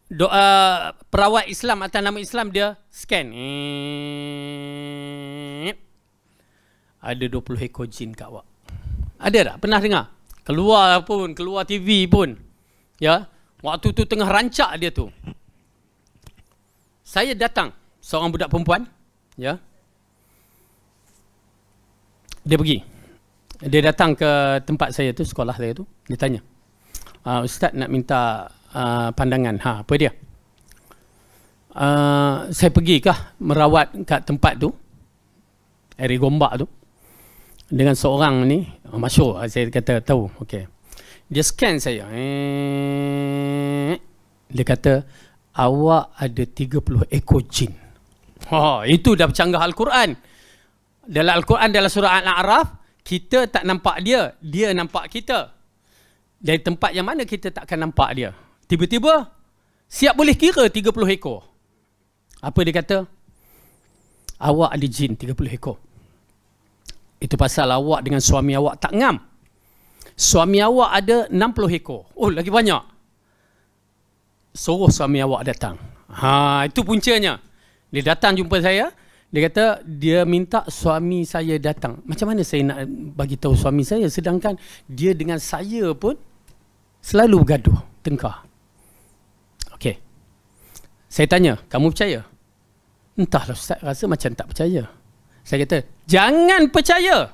Speaker 1: doa uh, perawat Islam atau nama Islam dia scan ada 20 ekor jin kat awak. Ada tak? Pernah dengar? Keluar pun, keluar TV pun. Ya. Waktu tu tengah rancak dia tu. Saya datang seorang budak perempuan, ya. Dia pergi. Dia datang ke tempat saya tu, sekolah saya tu. Dia tanya, uh, Ustaz nak minta uh, pandangan. Ha, apa dia? Uh, saya pergi kah merawat kat tempat tu? Eri Gombak tu dengan seorang ni oh, masuk ah, saya kata tahu okey dia scan saya eh. dia kata awak ada 30 ekor jin ha itu dah bercanggah al-Quran dalam al-Quran dalam surah al-a'raf kita tak nampak dia dia nampak kita dari tempat yang mana kita takkan nampak dia tiba-tiba siap boleh kira 30 ekor apa dia kata awak ada jin 30 ekor itu pasal awak dengan suami awak tak ngam. Suami awak ada 60 ekor. Oh, lagi banyak. Suruh suami awak datang. Ha, itu puncanya. Dia datang jumpa saya. Dia kata dia minta suami saya datang. Macam mana saya nak bagi tahu suami saya sedangkan dia dengan saya pun selalu bergaduh, tengkar. Okey. Saya tanya, kamu percaya? Entahlah Ustaz rasa macam tak percaya. Saya kata, jangan percaya.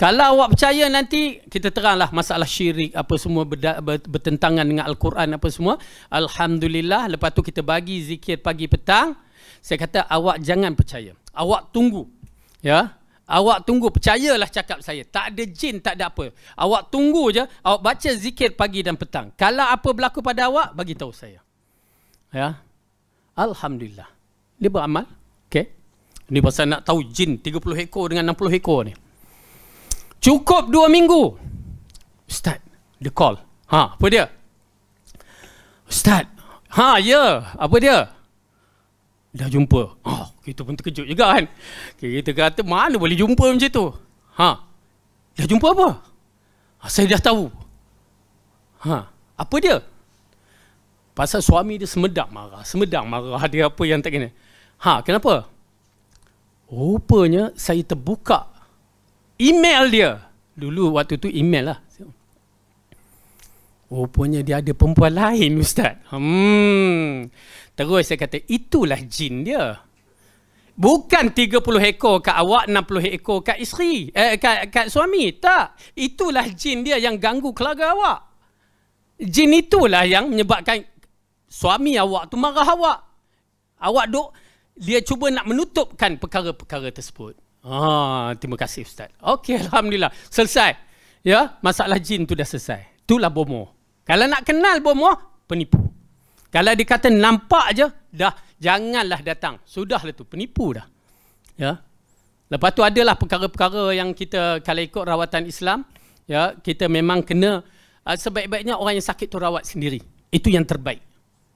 Speaker 1: Kalau awak percaya nanti, kita teranglah masalah syirik, apa semua bertentangan dengan Al-Quran, apa semua. Alhamdulillah, lepas tu kita bagi zikir pagi petang. Saya kata, awak jangan percaya. Awak tunggu. Ya, Awak tunggu, percayalah cakap saya. Tak ada jin, tak ada apa. Awak tunggu je, awak baca zikir pagi dan petang. Kalau apa berlaku pada awak, bagi tahu saya. Ya. Alhamdulillah. Dia beramal. Ini pasal nak tahu jin 30 ekor dengan 60 ekor ni. Cukup 2 minggu. Ustaz, the call. Ha, apa dia? Ustaz. Ha, ya. Yeah. Apa dia? Dah jumpa. Oh, kita pun terkejut juga kan. Kita kata mana boleh jumpa macam tu. Ha. Dah jumpa apa? Ha, saya dah tahu. Ha, apa dia? Pasal suami dia semedak marah, semedak marah dia apa yang tak kena. Ha, kenapa? rupanya saya terbuka email dia. Dulu waktu tu email lah. Rupanya dia ada perempuan lain Ustaz. Hmm. Terus saya kata itulah jin dia. Bukan 30 ekor kat awak, 60 ekor kat isteri, eh, kat, kat suami. Tak. Itulah jin dia yang ganggu keluarga awak. Jin itulah yang menyebabkan suami awak tu marah awak. Awak duk dia cuba nak menutupkan perkara-perkara tersebut. Ha, terima kasih ustaz. Okey, alhamdulillah. Selesai. Ya, masalah jin tu dah selesai. Itulah bomo. Kalau nak kenal bomo, penipu. Kalau dia kata nampak je, dah janganlah datang. Sudahlah tu, penipu dah. Ya. Lepas tu adalah perkara-perkara yang kita kalau ikut rawatan Islam, ya, kita memang kena ah, sebaik-baiknya orang yang sakit tu rawat sendiri. Itu yang terbaik.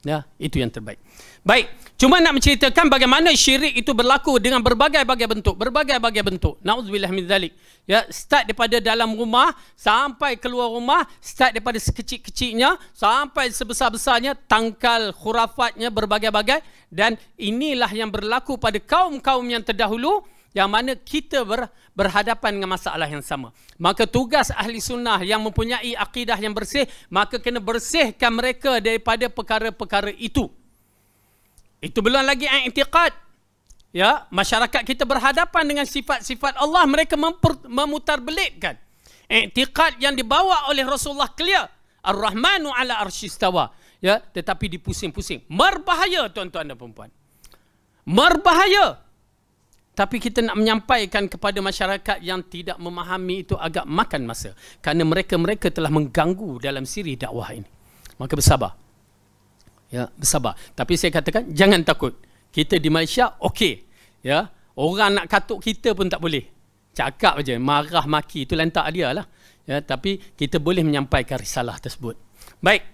Speaker 1: Ya, itu yang terbaik. Baik, cuma nak menceritakan bagaimana syirik itu berlaku dengan berbagai-bagai bentuk, berbagai-bagai bentuk. Nauzubillah min zalik. Ya, start daripada dalam rumah sampai keluar rumah, start daripada sekecil-kecilnya sampai sebesar-besarnya tangkal khurafatnya berbagai-bagai dan inilah yang berlaku pada kaum-kaum yang terdahulu yang mana kita ber, berhadapan dengan masalah yang sama. Maka tugas ahli sunnah yang mempunyai akidah yang bersih, maka kena bersihkan mereka daripada perkara-perkara itu. Itu belum lagi i'tiqad. Ya, masyarakat kita berhadapan dengan sifat-sifat Allah, mereka memper, memutarbelitkan i'tiqad yang dibawa oleh Rasulullah clear. Ar-Rahmanu ala arsyistawa. Ya, tetapi dipusing-pusing. Merbahaya tuan-tuan dan puan Merbahaya tapi kita nak menyampaikan kepada masyarakat yang tidak memahami itu agak makan masa kerana mereka-mereka telah mengganggu dalam siri dakwah ini maka bersabar ya bersabar tapi saya katakan jangan takut kita di Malaysia okey ya orang nak katuk kita pun tak boleh cakap aja marah maki itu lantak dia lah ya tapi kita boleh menyampaikan risalah tersebut baik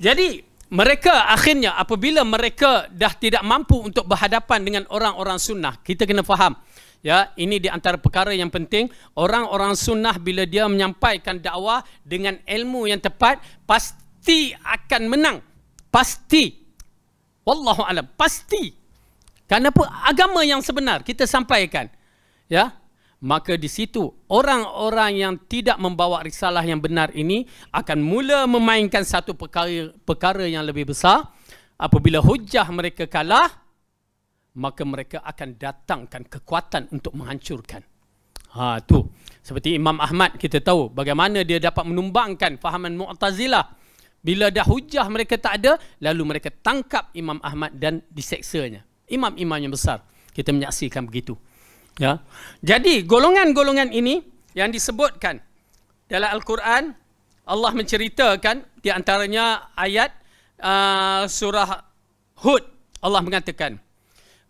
Speaker 1: jadi mereka akhirnya apabila mereka dah tidak mampu untuk berhadapan dengan orang-orang sunnah, kita kena faham. Ya, ini di antara perkara yang penting, orang-orang sunnah bila dia menyampaikan dakwah dengan ilmu yang tepat, pasti akan menang. Pasti. Wallahu alam, pasti. Kenapa agama yang sebenar kita sampaikan. Ya, maka di situ orang-orang yang tidak membawa risalah yang benar ini akan mula memainkan satu perkara, perkara yang lebih besar apabila hujah mereka kalah maka mereka akan datangkan kekuatan untuk menghancurkan ha tu seperti Imam Ahmad kita tahu bagaimana dia dapat menumbangkan fahaman Mu'tazilah bila dah hujah mereka tak ada lalu mereka tangkap Imam Ahmad dan diseksanya imam-imam yang besar kita menyaksikan begitu Ya. Jadi golongan-golongan ini yang disebutkan dalam Al-Quran Allah menceritakan di antaranya ayat uh, surah Hud Allah mengatakan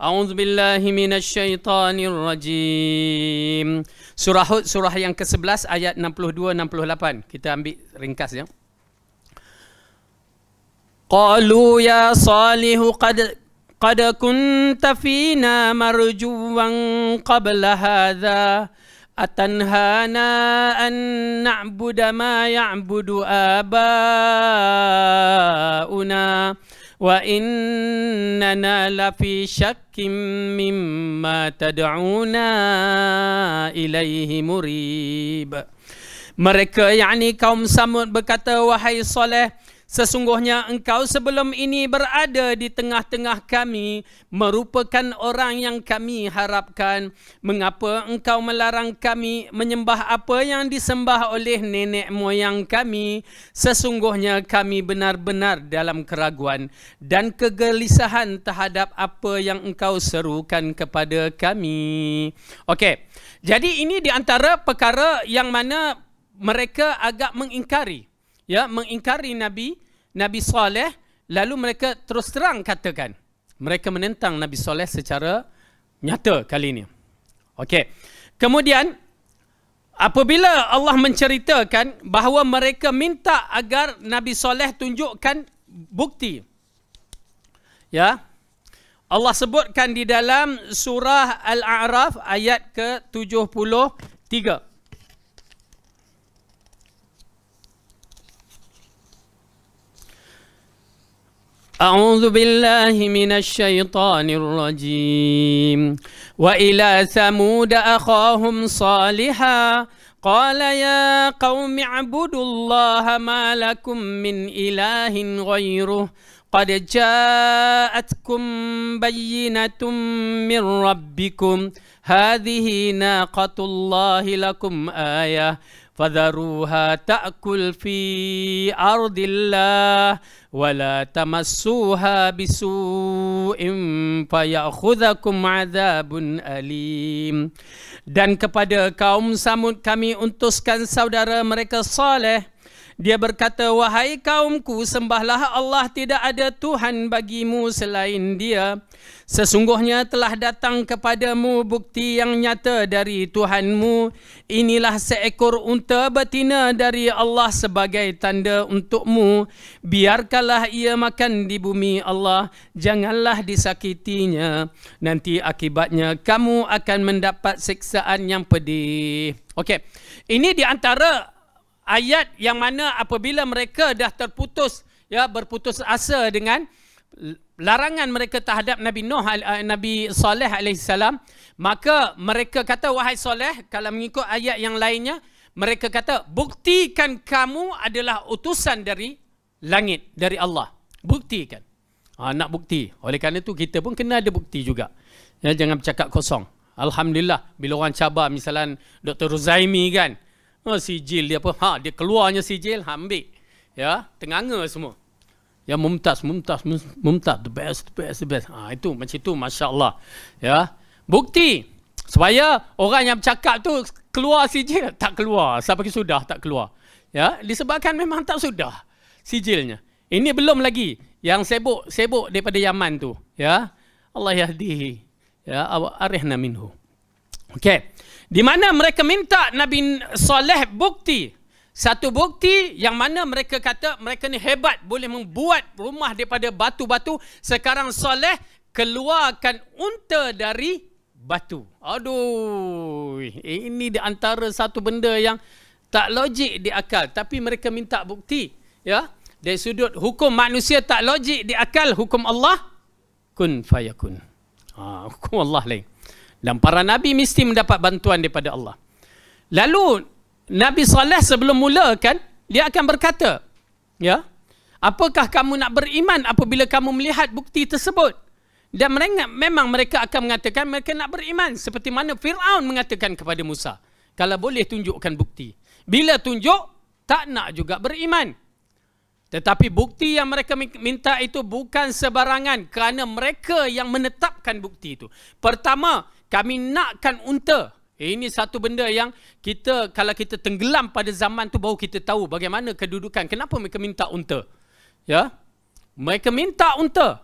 Speaker 1: A'udzu billahi minasyaitonir rajim. Surah Hud surah yang ke-11 ayat 62 68. Kita ambil ringkas ya. Qalu ya Salihu qad قد كنت فينا مرجوا قبل هذا أتنهانا أن نعبد ما يعبد آباؤنا وإننا لفي شك مما تدعونا إليه مريب Mereka yakni kaum Samud berkata wahai Saleh Sesungguhnya engkau sebelum ini berada di tengah-tengah kami merupakan orang yang kami harapkan. Mengapa engkau melarang kami menyembah apa yang disembah oleh nenek moyang kami? Sesungguhnya kami benar-benar dalam keraguan dan kegelisahan terhadap apa yang engkau serukan kepada kami. Okey. Jadi ini di antara perkara yang mana mereka agak mengingkari ya mengingkari nabi nabi Soleh, lalu mereka terus terang katakan mereka menentang nabi Soleh secara nyata kali ini okey kemudian apabila Allah menceritakan bahawa mereka minta agar nabi Soleh tunjukkan bukti ya Allah sebutkan di dalam surah al-a'raf ayat ke-73 أعوذ بالله من الشيطان الرجيم وإلى ثمود أخاهم صالحا قال يا قوم اعبدوا الله ما لكم من إله غيره قد جاءتكم بينة من ربكم هذه ناقة الله لكم آية فذروها takul fi أرض الله ولا تمسوها بسوء فيأخذكم عذاب alim. dan kepada kaum samud kami untuskan saudara mereka saleh Dia berkata, Wahai kaumku, sembahlah Allah tidak ada Tuhan bagimu selain dia. Sesungguhnya telah datang kepadamu bukti yang nyata dari Tuhanmu. Inilah seekor unta betina dari Allah sebagai tanda untukmu. Biarkanlah ia makan di bumi Allah. Janganlah disakitinya. Nanti akibatnya kamu akan mendapat siksaan yang pedih. Okey. Ini di antara ayat yang mana apabila mereka dah terputus ya berputus asa dengan larangan mereka terhadap Nabi Nuh eh, Nabi Saleh alaihi salam maka mereka kata wahai Saleh kalau mengikut ayat yang lainnya mereka kata buktikan kamu adalah utusan dari langit dari Allah buktikan ha, nak bukti oleh kerana itu kita pun kena ada bukti juga ya, jangan bercakap kosong alhamdulillah bila orang cabar misalnya Dr Ruzaimi kan oh, sijil dia apa ha dia keluarnya sijil ambil ya tenganga semua Ya mumtaz, mumtaz, mumtaz, the best, the best, the best. Ha, itu macam itu, masya Allah. Ya, bukti supaya orang yang bercakap tu keluar sijil tak keluar, sampai sudah tak keluar. Ya, disebabkan memang tak sudah sijilnya. Ini belum lagi yang sibuk sibuk daripada Yaman tu. Ya, Allah ya di. Ya, awak arihna naminhu. Okay, Di mana mereka minta Nabi Saleh bukti satu bukti yang mana mereka kata mereka ni hebat boleh membuat rumah daripada batu-batu sekarang soleh keluarkan unta dari batu. Aduh, ini di antara satu benda yang tak logik di akal tapi mereka minta bukti, ya. Dari sudut hukum manusia tak logik di akal, hukum Allah kun fayakun. Ha, hukum Allah lain. Dan para nabi mesti mendapat bantuan daripada Allah. Lalu Nabi Saleh sebelum mula kan dia akan berkata ya apakah kamu nak beriman apabila kamu melihat bukti tersebut dan mereka memang mereka akan mengatakan mereka nak beriman seperti mana Firaun mengatakan kepada Musa kalau boleh tunjukkan bukti bila tunjuk tak nak juga beriman tetapi bukti yang mereka minta itu bukan sebarangan kerana mereka yang menetapkan bukti itu pertama kami nakkan unta ini satu benda yang kita kalau kita tenggelam pada zaman tu baru kita tahu bagaimana kedudukan. Kenapa mereka minta unta? Ya. Mereka minta unta.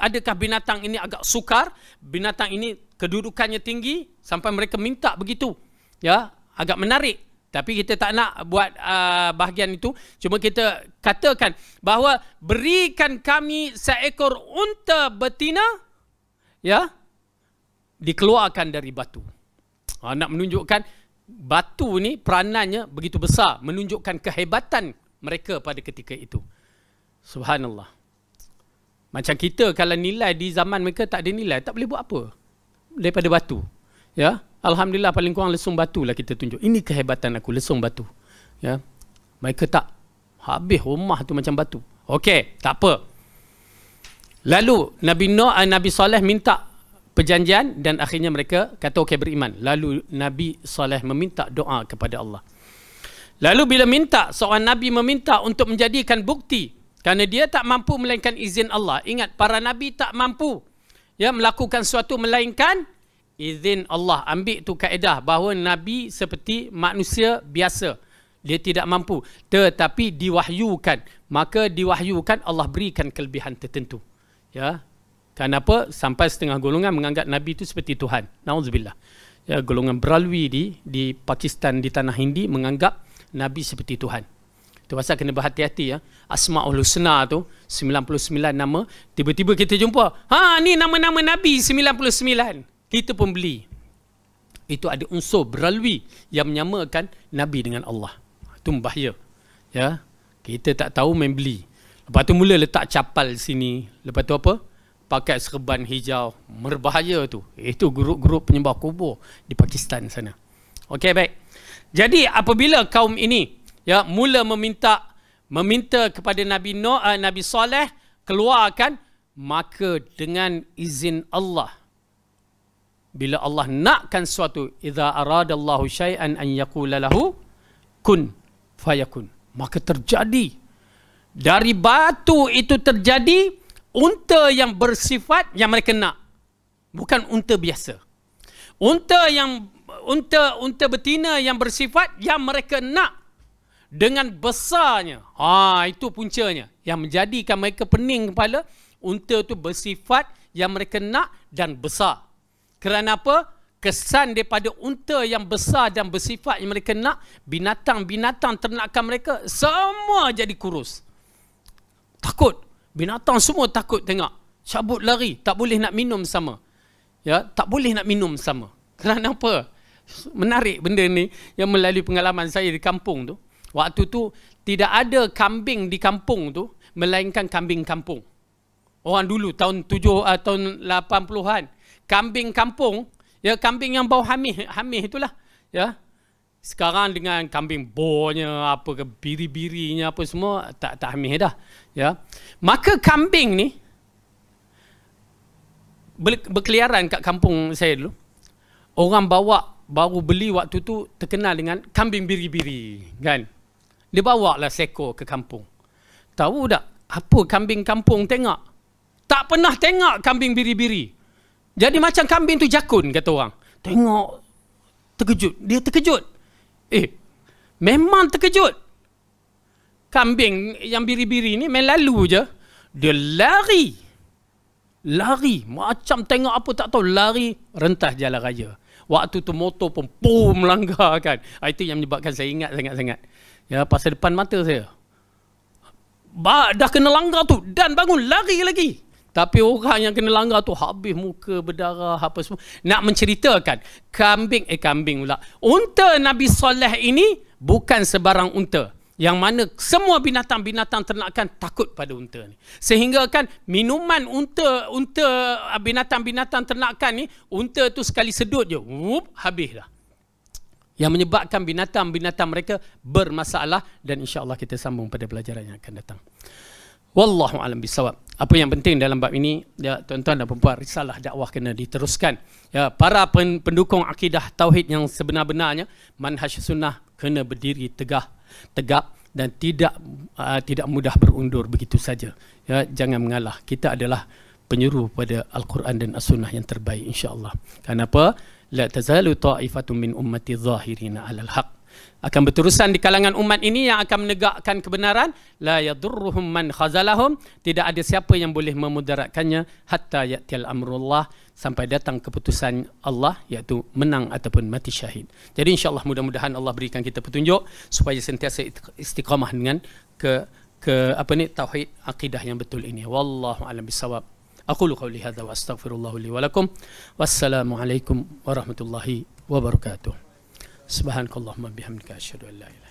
Speaker 1: Adakah binatang ini agak sukar? Binatang ini kedudukannya tinggi sampai mereka minta begitu. Ya, agak menarik. Tapi kita tak nak buat uh, bahagian itu. Cuma kita katakan bahawa berikan kami seekor unta betina ya dikeluarkan dari batu ha, nak menunjukkan batu ni peranannya begitu besar menunjukkan kehebatan mereka pada ketika itu subhanallah macam kita kalau nilai di zaman mereka tak ada nilai tak boleh buat apa daripada batu ya alhamdulillah paling kurang lesung batu lah kita tunjuk ini kehebatan aku lesung batu ya mereka tak habis rumah tu macam batu okey tak apa lalu nabi nuh eh, nabi soleh minta perjanjian dan akhirnya mereka kata okey beriman. Lalu Nabi Saleh meminta doa kepada Allah. Lalu bila minta, seorang Nabi meminta untuk menjadikan bukti. Kerana dia tak mampu melainkan izin Allah. Ingat, para Nabi tak mampu ya melakukan sesuatu melainkan izin Allah. Ambil tu kaedah bahawa Nabi seperti manusia biasa. Dia tidak mampu. Tetapi diwahyukan. Maka diwahyukan Allah berikan kelebihan tertentu. Ya, Kenapa? Sampai setengah golongan menganggap Nabi itu seperti Tuhan. Nauzubillah. Ya, golongan Bralwi di di Pakistan di tanah Hindi menganggap Nabi seperti Tuhan. Itu pasal kena berhati-hati ya. Asma'ul Husna tu 99 nama, tiba-tiba kita jumpa. Ha, ni nama-nama Nabi 99. Kita pun beli. Itu ada unsur Bralwi yang menyamakan Nabi dengan Allah. Itu bahaya. Ya. Kita tak tahu main beli. Lepas tu mula letak capal sini. Lepas tu apa? pakai serban hijau merbahaya tu itu grup-grup penyembah kubur di Pakistan sana okey baik jadi apabila kaum ini ya mula meminta meminta kepada Nabi Noah eh, Nabi Saleh keluarkan maka dengan izin Allah bila Allah nakkan sesuatu idza aradallahu syai'an an yaqula lahu kun fayakun maka terjadi dari batu itu terjadi unta yang bersifat yang mereka nak bukan unta biasa unta yang unta unta betina yang bersifat yang mereka nak dengan besarnya ha itu puncanya yang menjadikan mereka pening kepala unta tu bersifat yang mereka nak dan besar kerana apa kesan daripada unta yang besar dan bersifat yang mereka nak binatang-binatang ternakan mereka semua jadi kurus takut Binatang semua takut tengok. Cabut lari, tak boleh nak minum sama. Ya, tak boleh nak minum sama. Kerana apa? Menarik benda ni yang melalui pengalaman saya di kampung tu. Waktu tu tidak ada kambing di kampung tu melainkan kambing kampung. Orang dulu tahun 7 uh, ah, tahun 80-an, kambing kampung, ya kambing yang bau hamih, hamih itulah, ya sekarang dengan kambing bornya apa ke biri-birinya apa semua tak tak hamis dah ya maka kambing ni berkeliaran kat kampung saya dulu orang bawa baru beli waktu tu terkenal dengan kambing biri-biri kan dia bawa lah seko ke kampung tahu tak apa kambing kampung tengok tak pernah tengok kambing biri-biri jadi macam kambing tu jakun kata orang tengok terkejut dia terkejut Eh, memang terkejut. Kambing yang biri-biri ni melalu je. Dia lari. Lari. Macam tengok apa tak tahu. Lari rentas jalan raya. Waktu tu motor pun pum melanggar kan. Ah, itu yang menyebabkan saya ingat sangat-sangat. Ya, pasal depan mata saya. Ba, dah kena langgar tu. Dan bangun lari lagi. Tapi orang yang kena langgar tu habis muka berdarah apa semua. Nak menceritakan kambing eh kambing pula. Unta Nabi Saleh ini bukan sebarang unta. Yang mana semua binatang-binatang ternakan takut pada unta ni. Sehingga kan minuman unta unta ah, binatang-binatang ternakan ni unta tu sekali sedut je, wup habis dah. Yang menyebabkan binatang-binatang mereka bermasalah dan insya-Allah kita sambung pada pelajaran yang akan datang. Wallahu alam bisawab apa yang penting dalam bab ini ya tuan-tuan dan puan-puan risalah dakwah kena diteruskan ya para pendukung akidah tauhid yang sebenar-benarnya manhaj sunnah kena berdiri tegah tegap dan tidak uh, tidak mudah berundur begitu saja ya jangan mengalah kita adalah penyeru pada al-Quran dan as-sunnah yang terbaik insya-Allah kenapa la tazalu ta'ifatun min ummati zahirina alal haqq akan berterusan di kalangan umat ini yang akan menegakkan kebenaran la yadurruhum man khazalahum tidak ada siapa yang boleh memudaratkannya hatta ya'til amrullah sampai datang keputusan Allah iaitu menang ataupun mati syahid jadi insyaallah mudah-mudahan Allah berikan kita petunjuk supaya sentiasa istiqamah dengan ke ke apa ni tauhid akidah yang betul ini wallahu alam bisawab aqulu qawli hadza wa astaghfirullah li wa lakum wassalamu alaikum warahmatullahi wabarakatuh سبحانك اللهم بحمدك أشهد أن لا إله